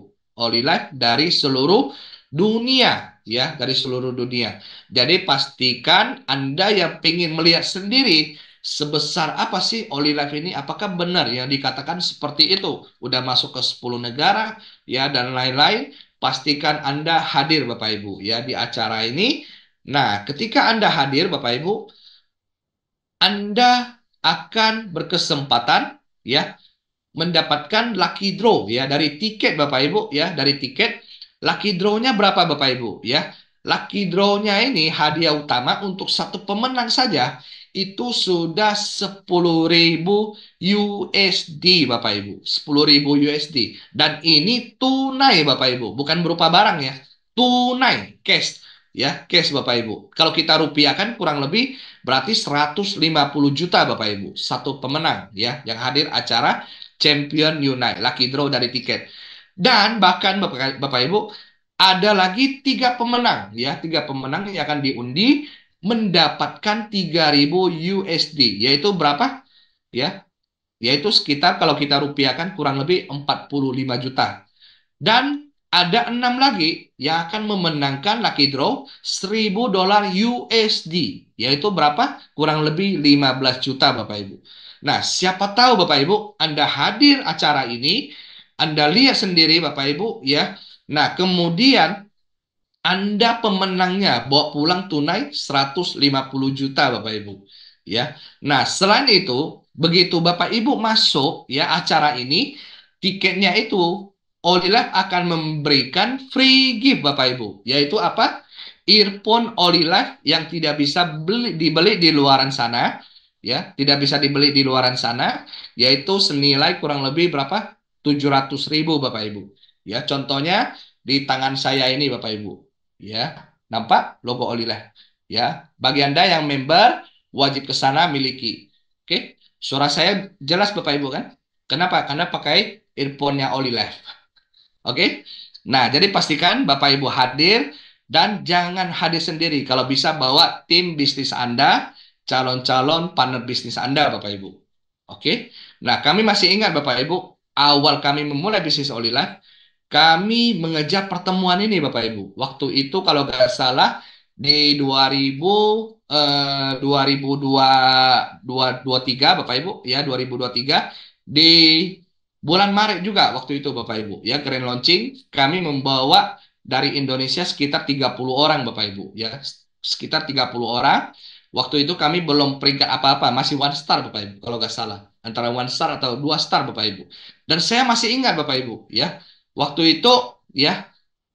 [SPEAKER 3] life dari seluruh dunia ya dari seluruh dunia. Jadi pastikan Anda yang ingin melihat sendiri sebesar apa sih Oli Live ini? Apakah benar yang dikatakan seperti itu? Udah masuk ke 10 negara ya dan lain-lain. Pastikan Anda hadir Bapak Ibu ya di acara ini. Nah, ketika Anda hadir Bapak Ibu, Anda akan berkesempatan ya mendapatkan lucky draw ya dari tiket Bapak Ibu ya dari tiket Lucky draw-nya berapa Bapak Ibu ya? Lucky draw-nya ini hadiah utama untuk satu pemenang saja itu sudah 10.000 USD Bapak Ibu. 10.000 USD dan ini tunai Bapak Ibu, bukan berupa barang ya. Tunai cash ya, cash Bapak Ibu. Kalau kita rupiahkan kurang lebih berarti 150 juta Bapak Ibu, satu pemenang ya yang hadir acara Champion Unite Lucky Draw dari tiket. Dan bahkan Bapak, Bapak Ibu, ada lagi tiga pemenang ya, tiga pemenang yang akan diundi mendapatkan 3000 USD, yaitu berapa? Ya. Yaitu sekitar kalau kita rupiahkan kurang lebih 45 juta. Dan ada enam lagi yang akan memenangkan lucky draw 1000 dolar USD, yaitu berapa? Kurang lebih 15 juta Bapak Ibu. Nah, siapa tahu Bapak Ibu Anda hadir acara ini anda lihat sendiri Bapak Ibu ya. Nah, kemudian Anda pemenangnya bawa pulang tunai 150 juta Bapak Ibu ya. Nah, selain itu begitu Bapak Ibu masuk ya acara ini tiketnya itu Olilab akan memberikan free gift Bapak Ibu yaitu apa? earphone Olilab yang tidak bisa beli, dibeli di luaran sana ya tidak bisa dibeli di luaran sana yaitu senilai kurang lebih berapa 700 ribu Bapak Ibu. Ya, contohnya di tangan saya ini Bapak Ibu. Ya, nampak logo Olilah. Ya, bagi Anda yang member wajib ke sana miliki. Oke, suara saya jelas Bapak Ibu kan? Kenapa? Karena pakai earphone-nya Olilah. Oke. Nah, jadi pastikan Bapak Ibu hadir dan jangan hadir sendiri. Kalau bisa bawa tim bisnis Anda, calon-calon partner bisnis Anda Bapak Ibu. Oke. Nah, kami masih ingat Bapak Ibu awal kami memulai bisnis Oli kami mengejar pertemuan ini Bapak Ibu. Waktu itu kalau nggak salah di 2000 eh, 2002 2023 Bapak Ibu ya 2023 di bulan Maret juga waktu itu Bapak Ibu ya keren launching kami membawa dari Indonesia sekitar 30 orang Bapak Ibu ya sekitar 30 orang waktu itu kami belum peringkat apa-apa masih one star Bapak Ibu kalau nggak salah antara one star atau dua star Bapak Ibu dan saya masih ingat Bapak Ibu ya, waktu itu ya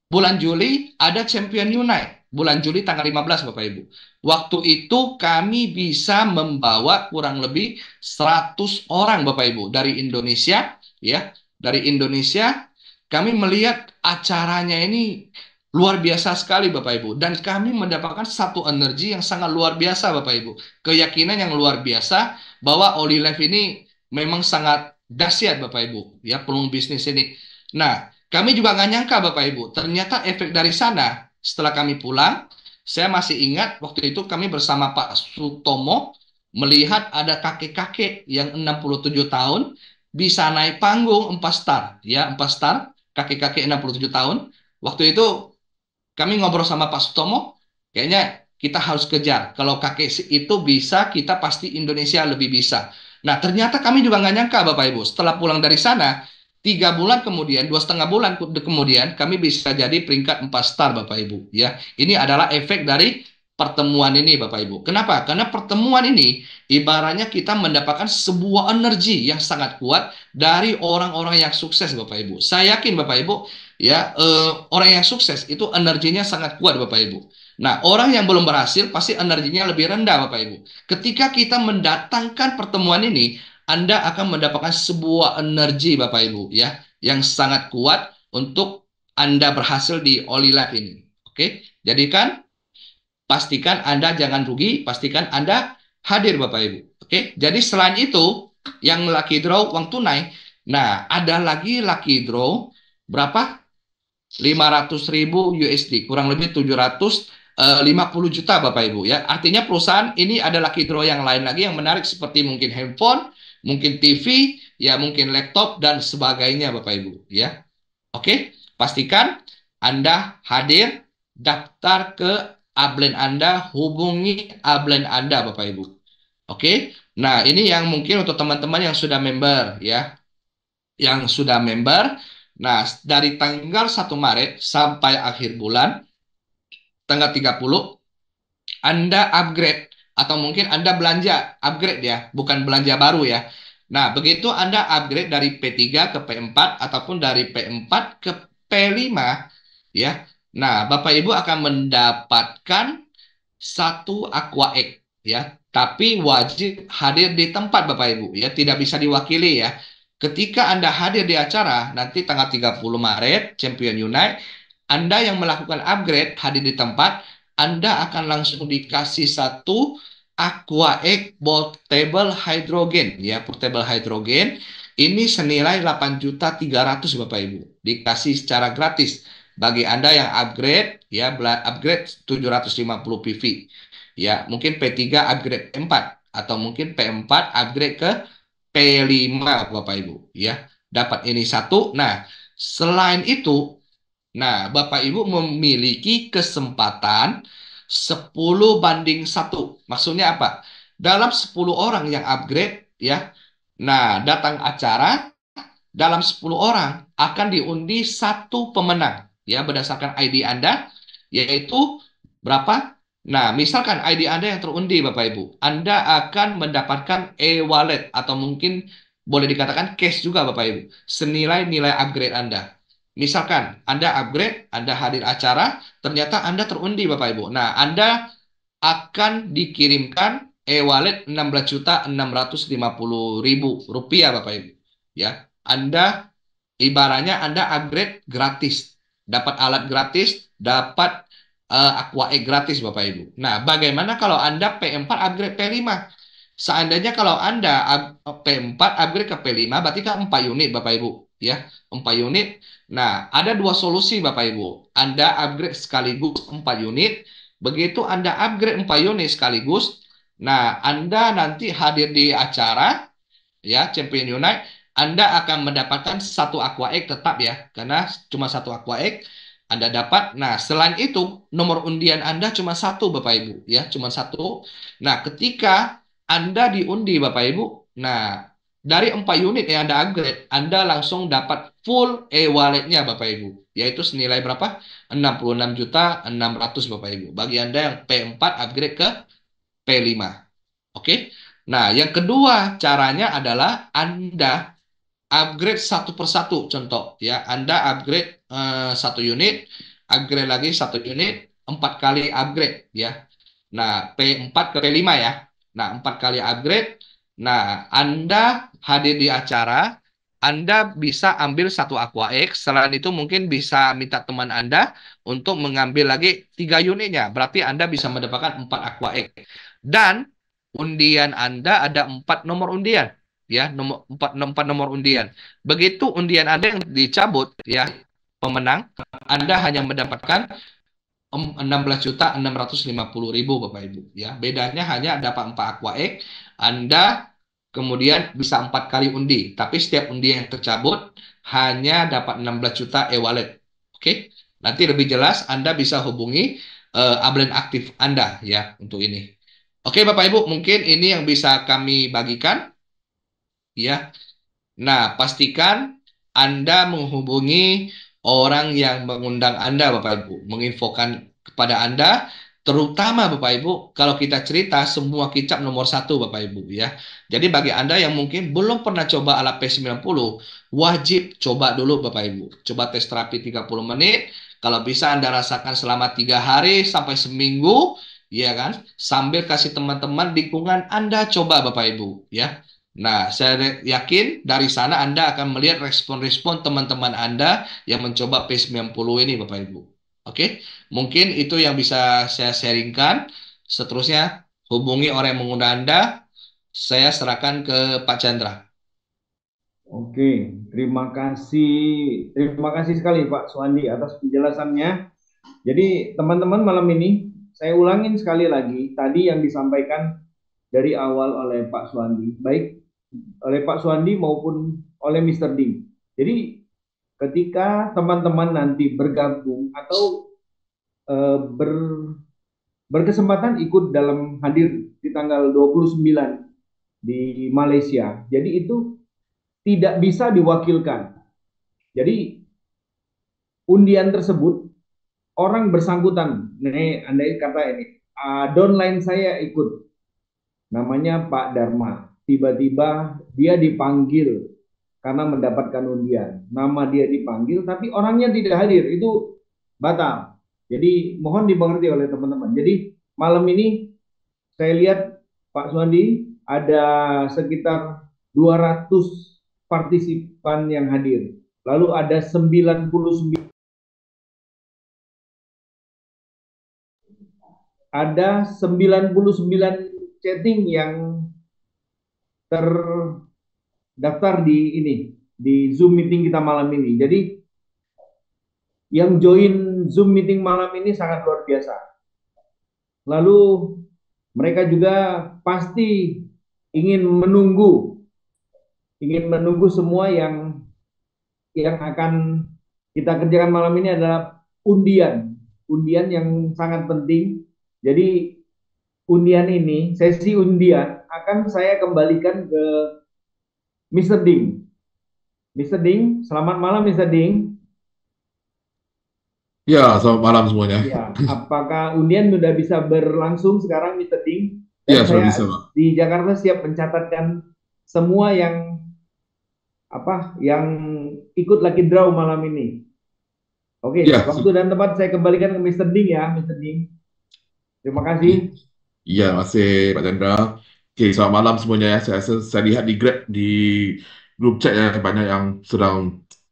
[SPEAKER 3] bulan Juli ada Champion Unite bulan Juli tanggal 15 Bapak Ibu. Waktu itu kami bisa membawa kurang lebih 100 orang Bapak Ibu dari Indonesia ya, dari Indonesia kami melihat acaranya ini luar biasa sekali Bapak Ibu dan kami mendapatkan satu energi yang sangat luar biasa Bapak Ibu keyakinan yang luar biasa bahwa Oli Life ini memang sangat Dahsyat Bapak Ibu, ya peluang bisnis ini. Nah, kami juga nggak nyangka Bapak Ibu, ternyata efek dari sana setelah kami pulang, saya masih ingat waktu itu kami bersama Pak Sutomo melihat ada kakek-kakek yang 67 tahun bisa naik panggung empat star, ya empat star, kakek-kakek 67 tahun. Waktu itu kami ngobrol sama Pak Sutomo, kayaknya kita harus kejar. Kalau kakek itu bisa, kita pasti Indonesia lebih bisa. Nah ternyata kami juga nggak nyangka Bapak Ibu setelah pulang dari sana tiga bulan kemudian dua setengah bulan kemudian kami bisa jadi peringkat empat star Bapak Ibu ya ini adalah efek dari pertemuan ini Bapak Ibu kenapa karena pertemuan ini ibaratnya kita mendapatkan sebuah energi yang sangat kuat dari orang-orang yang sukses Bapak Ibu saya yakin Bapak Ibu ya eh, orang yang sukses itu energinya sangat kuat Bapak Ibu Nah, orang yang belum berhasil pasti energinya lebih rendah, Bapak Ibu. Ketika kita mendatangkan pertemuan ini, Anda akan mendapatkan sebuah energi, Bapak Ibu, ya, yang sangat kuat untuk Anda berhasil di Oli Life ini. Oke, jadikan pastikan Anda jangan rugi, pastikan Anda hadir, Bapak Ibu. Oke, jadi selain itu, yang lucky draw uang tunai. Nah, ada lagi lucky draw berapa? 500.000 USD, kurang lebih 700 50 eh, juta Bapak Ibu ya. Artinya perusahaan ini adalah lucky draw yang lain lagi yang menarik seperti mungkin handphone, mungkin TV, ya mungkin laptop dan sebagainya Bapak Ibu ya. Oke, pastikan Anda hadir daftar ke Ablen Anda, hubungi Ablen Anda Bapak Ibu. Oke. Nah, ini yang mungkin untuk teman-teman yang sudah member ya. Yang sudah member, nah dari tanggal 1 Maret sampai akhir bulan tanggal 30 Anda upgrade atau mungkin Anda belanja upgrade ya, bukan belanja baru ya. Nah, begitu Anda upgrade dari P3 ke P4 ataupun dari P4 ke P5 ya. Nah, Bapak Ibu akan mendapatkan satu Aqua Egg ya, tapi wajib hadir di tempat Bapak Ibu ya, tidak bisa diwakili ya. Ketika Anda hadir di acara nanti tanggal 30 Maret Champion Unite anda yang melakukan upgrade hadir di tempat, Anda akan langsung dikasih satu Aqua Egg Portable Hydrogen ya, portable hydrogen. Ini senilai 8.300 Bapak Ibu. Dikasih secara gratis bagi Anda yang upgrade ya, upgrade 750 PV. Ya, mungkin P3 upgrade P4 atau mungkin P4 upgrade ke P5 Bapak Ibu ya. Dapat ini satu. Nah, selain itu Nah, Bapak Ibu memiliki kesempatan 10 banding 1. Maksudnya apa? Dalam 10 orang yang upgrade ya. Nah, datang acara dalam 10 orang akan diundi satu pemenang ya berdasarkan ID Anda yaitu berapa? Nah, misalkan ID Anda yang terundi Bapak Ibu, Anda akan mendapatkan e-wallet atau mungkin boleh dikatakan cash juga Bapak Ibu, senilai nilai upgrade Anda. Misalkan Anda upgrade, Anda hadir acara, ternyata Anda terundi Bapak Ibu. Nah, Anda akan dikirimkan e-wallet 16.650.000 rupiah Bapak Ibu. Ya, Anda ibaratnya Anda upgrade gratis, dapat alat gratis, dapat uh, Aqua E gratis Bapak Ibu. Nah, bagaimana kalau Anda P4 upgrade P5? Seandainya kalau Anda P4 upgrade ke P5 berarti kan 4 unit Bapak Ibu ya 4 unit. Nah, ada dua solusi Bapak Ibu. Anda upgrade sekaligus 4 unit. Begitu Anda upgrade 4 unit sekaligus, nah Anda nanti hadir di acara ya Champion Unite, Anda akan mendapatkan satu aqua egg tetap ya, karena cuma satu aqua egg Anda dapat. Nah, selain itu nomor undian Anda cuma satu Bapak Ibu ya, cuma satu. Nah, ketika Anda diundi Bapak Ibu, nah dari empat unit yang Anda upgrade, Anda langsung dapat full e-walletnya Bapak Ibu, yaitu senilai berapa? 66 juta 600 Bapak Ibu. Bagi Anda yang P4 upgrade ke P5. Oke. Nah, yang kedua caranya adalah Anda upgrade satu persatu contoh ya. Anda upgrade eh, satu unit, upgrade lagi satu unit, empat kali upgrade ya. Nah, P4 ke P5 ya. Nah, empat kali upgrade Nah, Anda hadir di acara, Anda bisa ambil satu aqua X. selain itu mungkin bisa minta teman Anda untuk mengambil lagi tiga unitnya. Berarti Anda bisa mendapatkan empat aqua X. Dan undian Anda ada empat nomor undian ya nomor empat, empat nomor undian begitu undian Anda yang dicabut ya pemenang Anda hanya mendapatkan belas juta puluh ribu Bapak Ibu ya bedanya hanya dapat 4 aqua X anda kemudian bisa empat kali undi, tapi setiap undi yang tercabut hanya dapat 16 juta e-wallet. Oke, nanti lebih jelas Anda bisa hubungi uh, eh, Ablen aktif Anda ya untuk ini. Oke, Bapak Ibu, mungkin ini yang bisa kami bagikan. Ya. Nah, pastikan Anda menghubungi orang yang mengundang Anda, Bapak Ibu, menginfokan kepada Anda Terutama Bapak Ibu, kalau kita cerita semua kicap nomor satu Bapak Ibu ya. Jadi bagi Anda yang mungkin belum pernah coba alat P90, wajib coba dulu Bapak Ibu. Coba tes terapi 30 menit, kalau bisa Anda rasakan selama tiga hari sampai seminggu, ya kan? Sambil kasih teman-teman lingkungan Anda coba Bapak Ibu ya. Nah, saya yakin dari sana Anda akan melihat respon-respon teman-teman Anda yang mencoba P90 ini Bapak Ibu. Oke, mungkin itu yang bisa saya sharingkan. Seterusnya, hubungi orang yang mengundang Anda. Saya serahkan ke Pak Chandra. Oke,
[SPEAKER 2] terima kasih. Terima kasih sekali Pak Suandi atas penjelasannya. Jadi teman-teman malam ini saya ulangin sekali lagi tadi yang disampaikan dari awal oleh Pak Suandi baik oleh Pak Suandi maupun oleh Mr. Ding. Jadi ketika teman-teman nanti bergabung atau uh, ber, berkesempatan ikut dalam hadir di tanggal 29 di Malaysia. Jadi itu tidak bisa diwakilkan. Jadi undian tersebut orang bersangkutan, nih andai kata ini, uh, downline saya ikut, namanya Pak Dharma. Tiba-tiba dia dipanggil karena mendapatkan undian. Nama dia dipanggil tapi orangnya tidak hadir, itu batal. Jadi mohon dimengerti oleh teman-teman. Jadi malam ini saya lihat Pak Suandi ada sekitar 200 partisipan yang hadir. Lalu ada 99 ada 99 chatting yang ter daftar di ini di Zoom meeting kita malam ini. Jadi yang join Zoom meeting malam ini sangat luar biasa. Lalu mereka juga pasti ingin menunggu ingin menunggu semua yang yang akan kita kerjakan malam ini adalah undian. Undian yang sangat penting. Jadi undian ini, sesi undian akan saya kembalikan ke Mr. Ding. Mr. Ding, selamat malam Mr. Ding.
[SPEAKER 4] Ya, selamat malam semuanya. Ya,
[SPEAKER 2] apakah undian sudah bisa berlangsung sekarang Mr. Ding?
[SPEAKER 4] Dan ya, sudah bisa, Pak.
[SPEAKER 2] Di Jakarta siap mencatatkan semua yang apa yang ikut lucky draw malam ini. Oke, ya, waktu dan tempat saya kembalikan ke Mr. Ding ya, Mr. Ding. Terima kasih.
[SPEAKER 4] Iya, iya masih Pak Jenderal. Okay, selamat malam semuanya. Ya. Saya, saya, saya lihat di grab di group chat yang banyak yang sedang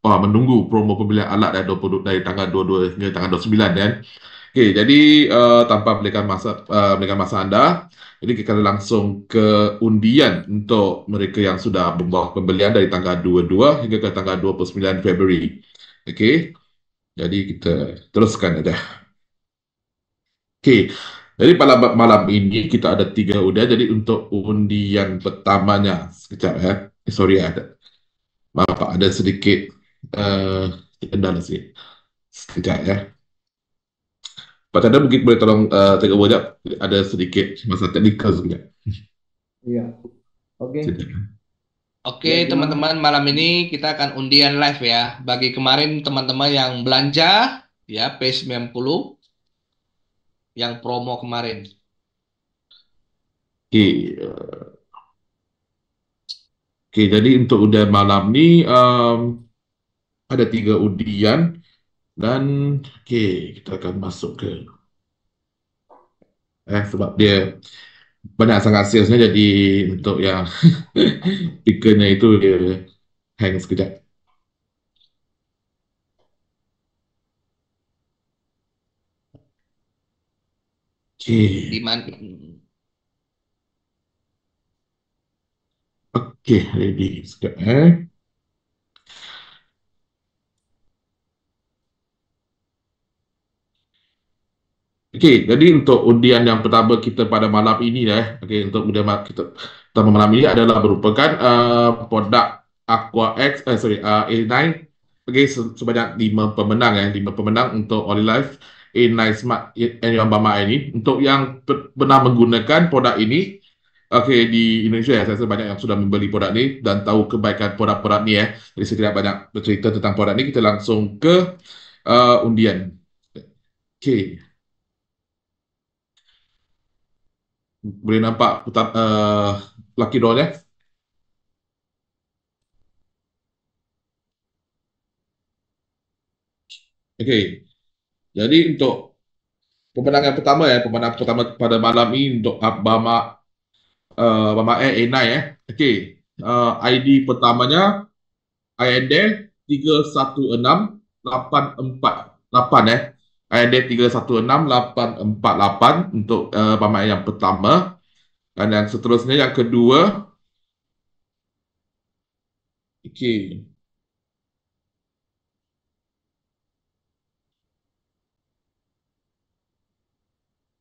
[SPEAKER 4] wah, menunggu promo pembelian alat dari, 20, dari tanggal 22 hingga tanggal 29 kan. Ya. Okay, jadi uh, tanpa belikan masa uh, eh, belikan masa anda, jadi kita langsung ke undian untuk mereka yang sudah membuat pembelian dari tanggal 22 hingga ke tanggal 29 Februari. Okay, jadi kita teruskan saja. Okay, Jadi pada malam ini kita ada tiga udah. Jadi untuk undian pertamanya, sekejap ya. Eh, sorry ada. Maaf Pak, ada sedikit uh, eh, kendala sih. Sekejap ya. Pak Tanda mungkin boleh tolong uh, tengok wajah. Ada sedikit masa teknikal sekejap.
[SPEAKER 3] Iya. Oke. Okay. Ya. Oke okay, ya, teman-teman malam ini kita akan undian live ya. Bagi kemarin teman-teman yang belanja ya P90 yang promo kemarin?
[SPEAKER 4] Oke, oke. Jadi untuk udah malam ini um, ada tiga undian dan oke kita akan masuk ke eh sebab dia banyak sangat salesnya jadi untuk yang [laughs] pickernya itu dia hang sekejap.
[SPEAKER 3] Okey. Di mana?
[SPEAKER 4] Okey, ready. Sekejap, eh. Okey, jadi untuk undian yang pertama kita pada malam ini eh. Okey, untuk undian malam kita pertama malam ini adalah merupakan uh, produk Aqua X eh sorry, uh, eh, A9. Okey, sebanyak lima pemenang eh, lima pemenang untuk Only Life A9 Smart N1 Bama ini untuk yang pernah menggunakan produk ini okey di Indonesia ya saya rasa banyak yang sudah membeli produk ni dan tahu kebaikan produk-produk ni eh jadi saya tidak banyak bercerita tentang produk ni kita langsung ke uh, undian okey boleh nampak putar, uh, lucky draw ya eh? okey jadi untuk pemenangan pertama ya, eh, pemenangan pertama pada malam ini untuk Bama uh, Bama Air Ena 9 ya. Okey, uh, eh, ID pertamanya IND 316 848 eh ID 316848 untuk uh, pemain yang pertama dan yang seterusnya yang kedua okey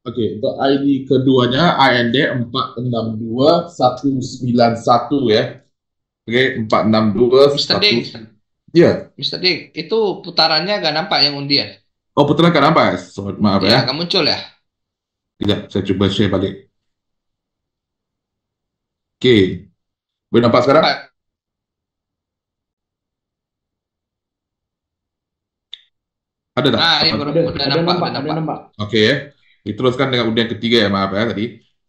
[SPEAKER 4] Oke, okay, untuk ID keduanya AND 462191 ya. Oke, okay, 462 Mister Ding. Iya. Yeah.
[SPEAKER 3] Mister Ding, itu putarannya gak nampak yang undian. Ya?
[SPEAKER 4] Oh, putaran gak nampak. ya? So, maaf ya. ya. Gak muncul ya? Tidak, saya coba share balik. Oke. Okay. Boleh nampak sekarang? Nampak. Ada tak? Ah ya, baru, ada, ada nampak, nampak, ada nampak. Oke okay, ya. Teruskan dengan undian ketiga ya maaf ya tadi.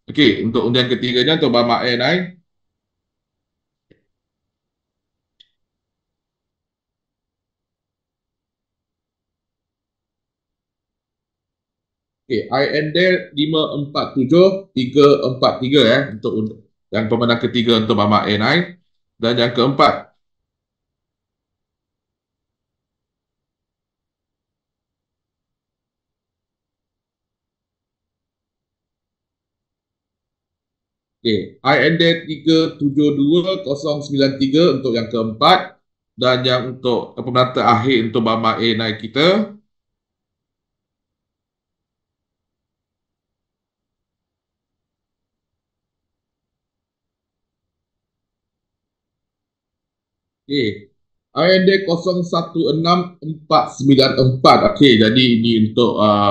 [SPEAKER 4] Okey, untuk undian ketiganya untuk Bama A naik. Okey, I IND 547343 ya untuk yang pemenang ketiga untuk Bama A naik. Dan yang keempat, Okay. IND 372093 untuk yang keempat dan yang untuk pemerata akhir untuk Bama A naik kita. Okay. IND 016494. Okay, jadi ini untuk uh,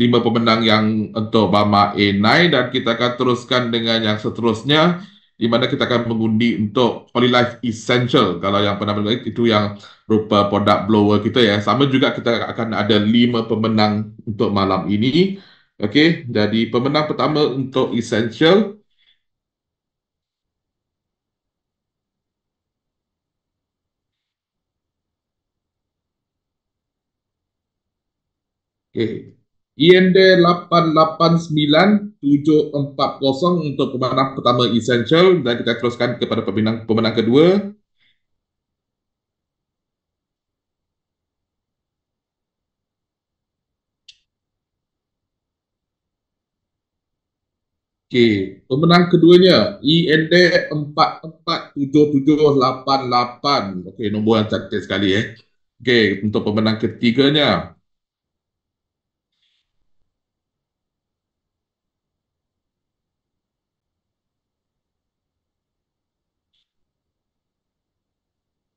[SPEAKER 4] lima pemenang yang untuk Bama A9 dan kita akan teruskan dengan yang seterusnya di mana kita akan mengundi untuk Polylife Essential kalau yang pernah mendengar itu yang rupa produk blower kita ya sama juga kita akan ada lima pemenang untuk malam ini okey jadi pemenang pertama untuk Essential okey IND 889740 untuk pemenang pertama essential dan kita teruskan kepada pemenang pemenang kedua. Okey, pemenang keduanya IND 447788. Okey, nombor yang cantik sekali eh. Okey, untuk pemenang ketiganya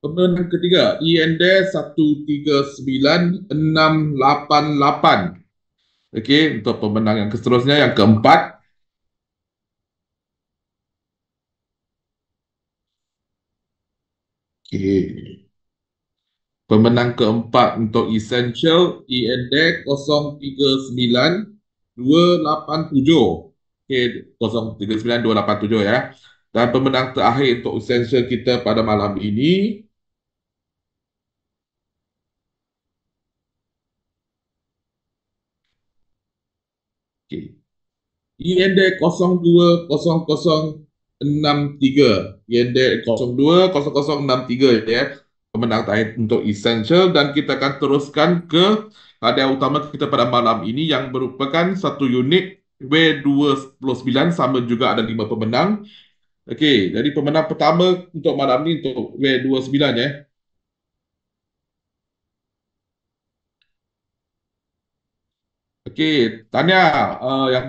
[SPEAKER 4] Kemudian yang ketiga, e END 139688. Okey, untuk pemenang yang seterusnya, yang keempat. Okey. Pemenang keempat untuk Essential, END 039287. Okey, 039287 ya. Dan pemenang terakhir untuk Essential kita pada malam ini, IND 020063 IND 020063 ya pemenang tanya untuk essential dan kita akan teruskan ke hadiah utama kita pada malam ini yang merupakan satu unit W29 sama juga ada lima pemenang Okey, jadi pemenang pertama untuk malam ini untuk W29 ya. Okey, tanya uh, eh, yang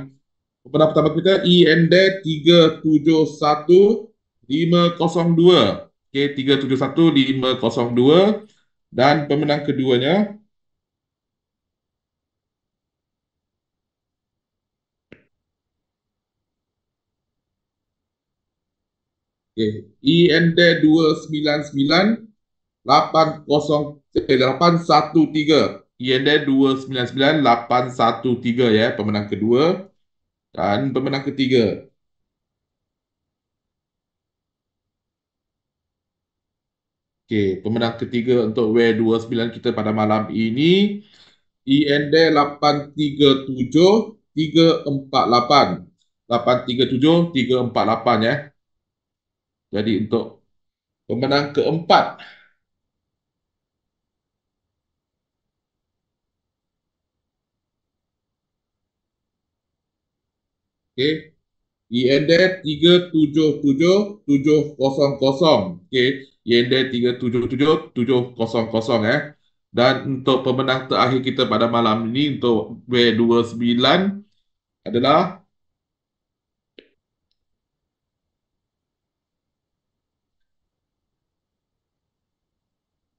[SPEAKER 4] Pemenang pertama kita END 371502. Okey 371502 dan pemenang keduanya END okay. 299 813 END 299 813 ya pemenang kedua dan pemenang ketiga Okey, pemenang ketiga untuk W29 kita pada malam ini IND END 837348 837348 ya. Jadi untuk pemenang keempat Okay. IND 377700. Okay. IND 377700 eh. Dan untuk pemenang terakhir kita pada malam ini untuk W29 adalah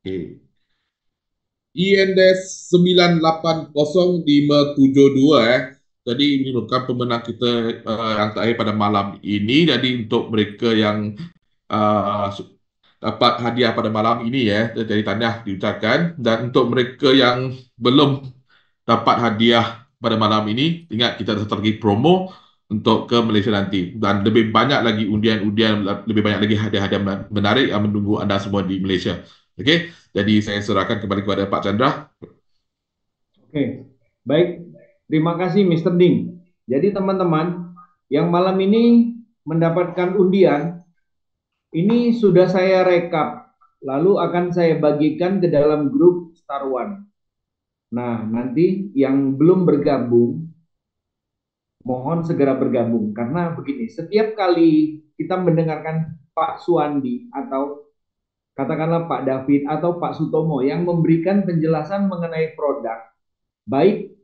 [SPEAKER 4] Okay. IND 980572 eh. Jadi ini merupakan pemenang kita uh, yang terakhir pada malam ini. Jadi untuk mereka yang uh, dapat hadiah pada malam ini ya, dari tanda diucapkan. Dan untuk mereka yang belum dapat hadiah pada malam ini, ingat kita ada satu lagi promo untuk ke Malaysia nanti. Dan lebih banyak lagi undian-undian, lebih banyak lagi hadiah-hadiah menarik yang menunggu anda semua di Malaysia. Okey, jadi saya serahkan kembali kepada Pak Chandra.
[SPEAKER 2] Okey, baik Terima kasih Mr. Ding. Jadi teman-teman yang malam ini mendapatkan undian, ini sudah saya rekap, lalu akan saya bagikan ke dalam grup Star One. Nah, nanti yang belum bergabung, mohon segera bergabung. Karena begini, setiap kali kita mendengarkan Pak Suandi atau katakanlah Pak David atau Pak Sutomo yang memberikan penjelasan mengenai produk, baik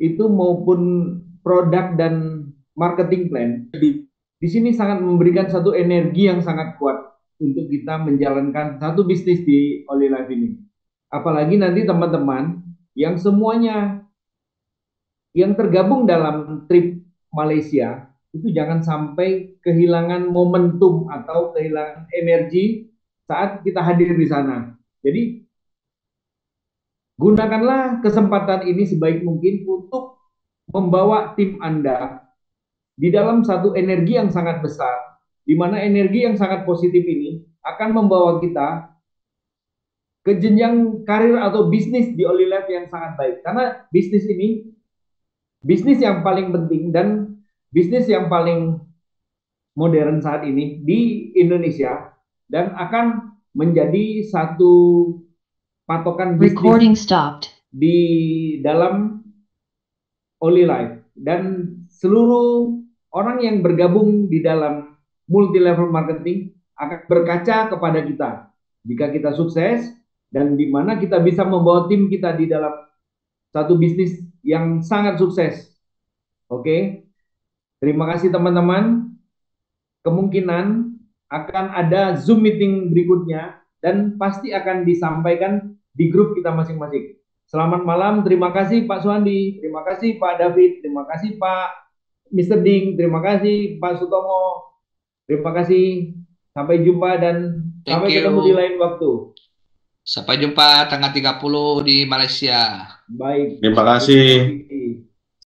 [SPEAKER 2] itu maupun produk dan marketing plan di, di sini sangat memberikan satu energi yang sangat kuat untuk kita menjalankan satu bisnis di Oli Life ini. Apalagi nanti teman-teman yang semuanya yang tergabung dalam trip Malaysia itu jangan sampai kehilangan momentum atau kehilangan energi saat kita hadir di sana. Jadi Gunakanlah kesempatan ini sebaik mungkin untuk membawa tim Anda di dalam satu energi yang sangat besar, di mana energi yang sangat positif ini akan membawa kita ke jenjang karir atau bisnis di Oli Life yang sangat baik. Karena bisnis ini bisnis yang paling penting dan bisnis yang paling modern saat ini di Indonesia dan akan menjadi satu patokan bisnis Recording stopped. di dalam Only Life dan seluruh orang yang bergabung di dalam multi level marketing akan berkaca kepada kita. Jika kita sukses dan di mana kita bisa membawa tim kita di dalam satu bisnis yang sangat sukses. Oke. Okay? Terima kasih teman-teman. Kemungkinan akan ada Zoom meeting berikutnya dan pasti akan disampaikan di grup kita masing-masing. Selamat malam, terima kasih Pak Suandi, terima kasih Pak David, terima kasih Pak Mr. Ding, terima kasih Pak Sutomo, terima kasih. Sampai jumpa dan Thank sampai you. ketemu di lain waktu.
[SPEAKER 3] Sampai jumpa tanggal 30 di Malaysia. Baik.
[SPEAKER 2] Terima kasih.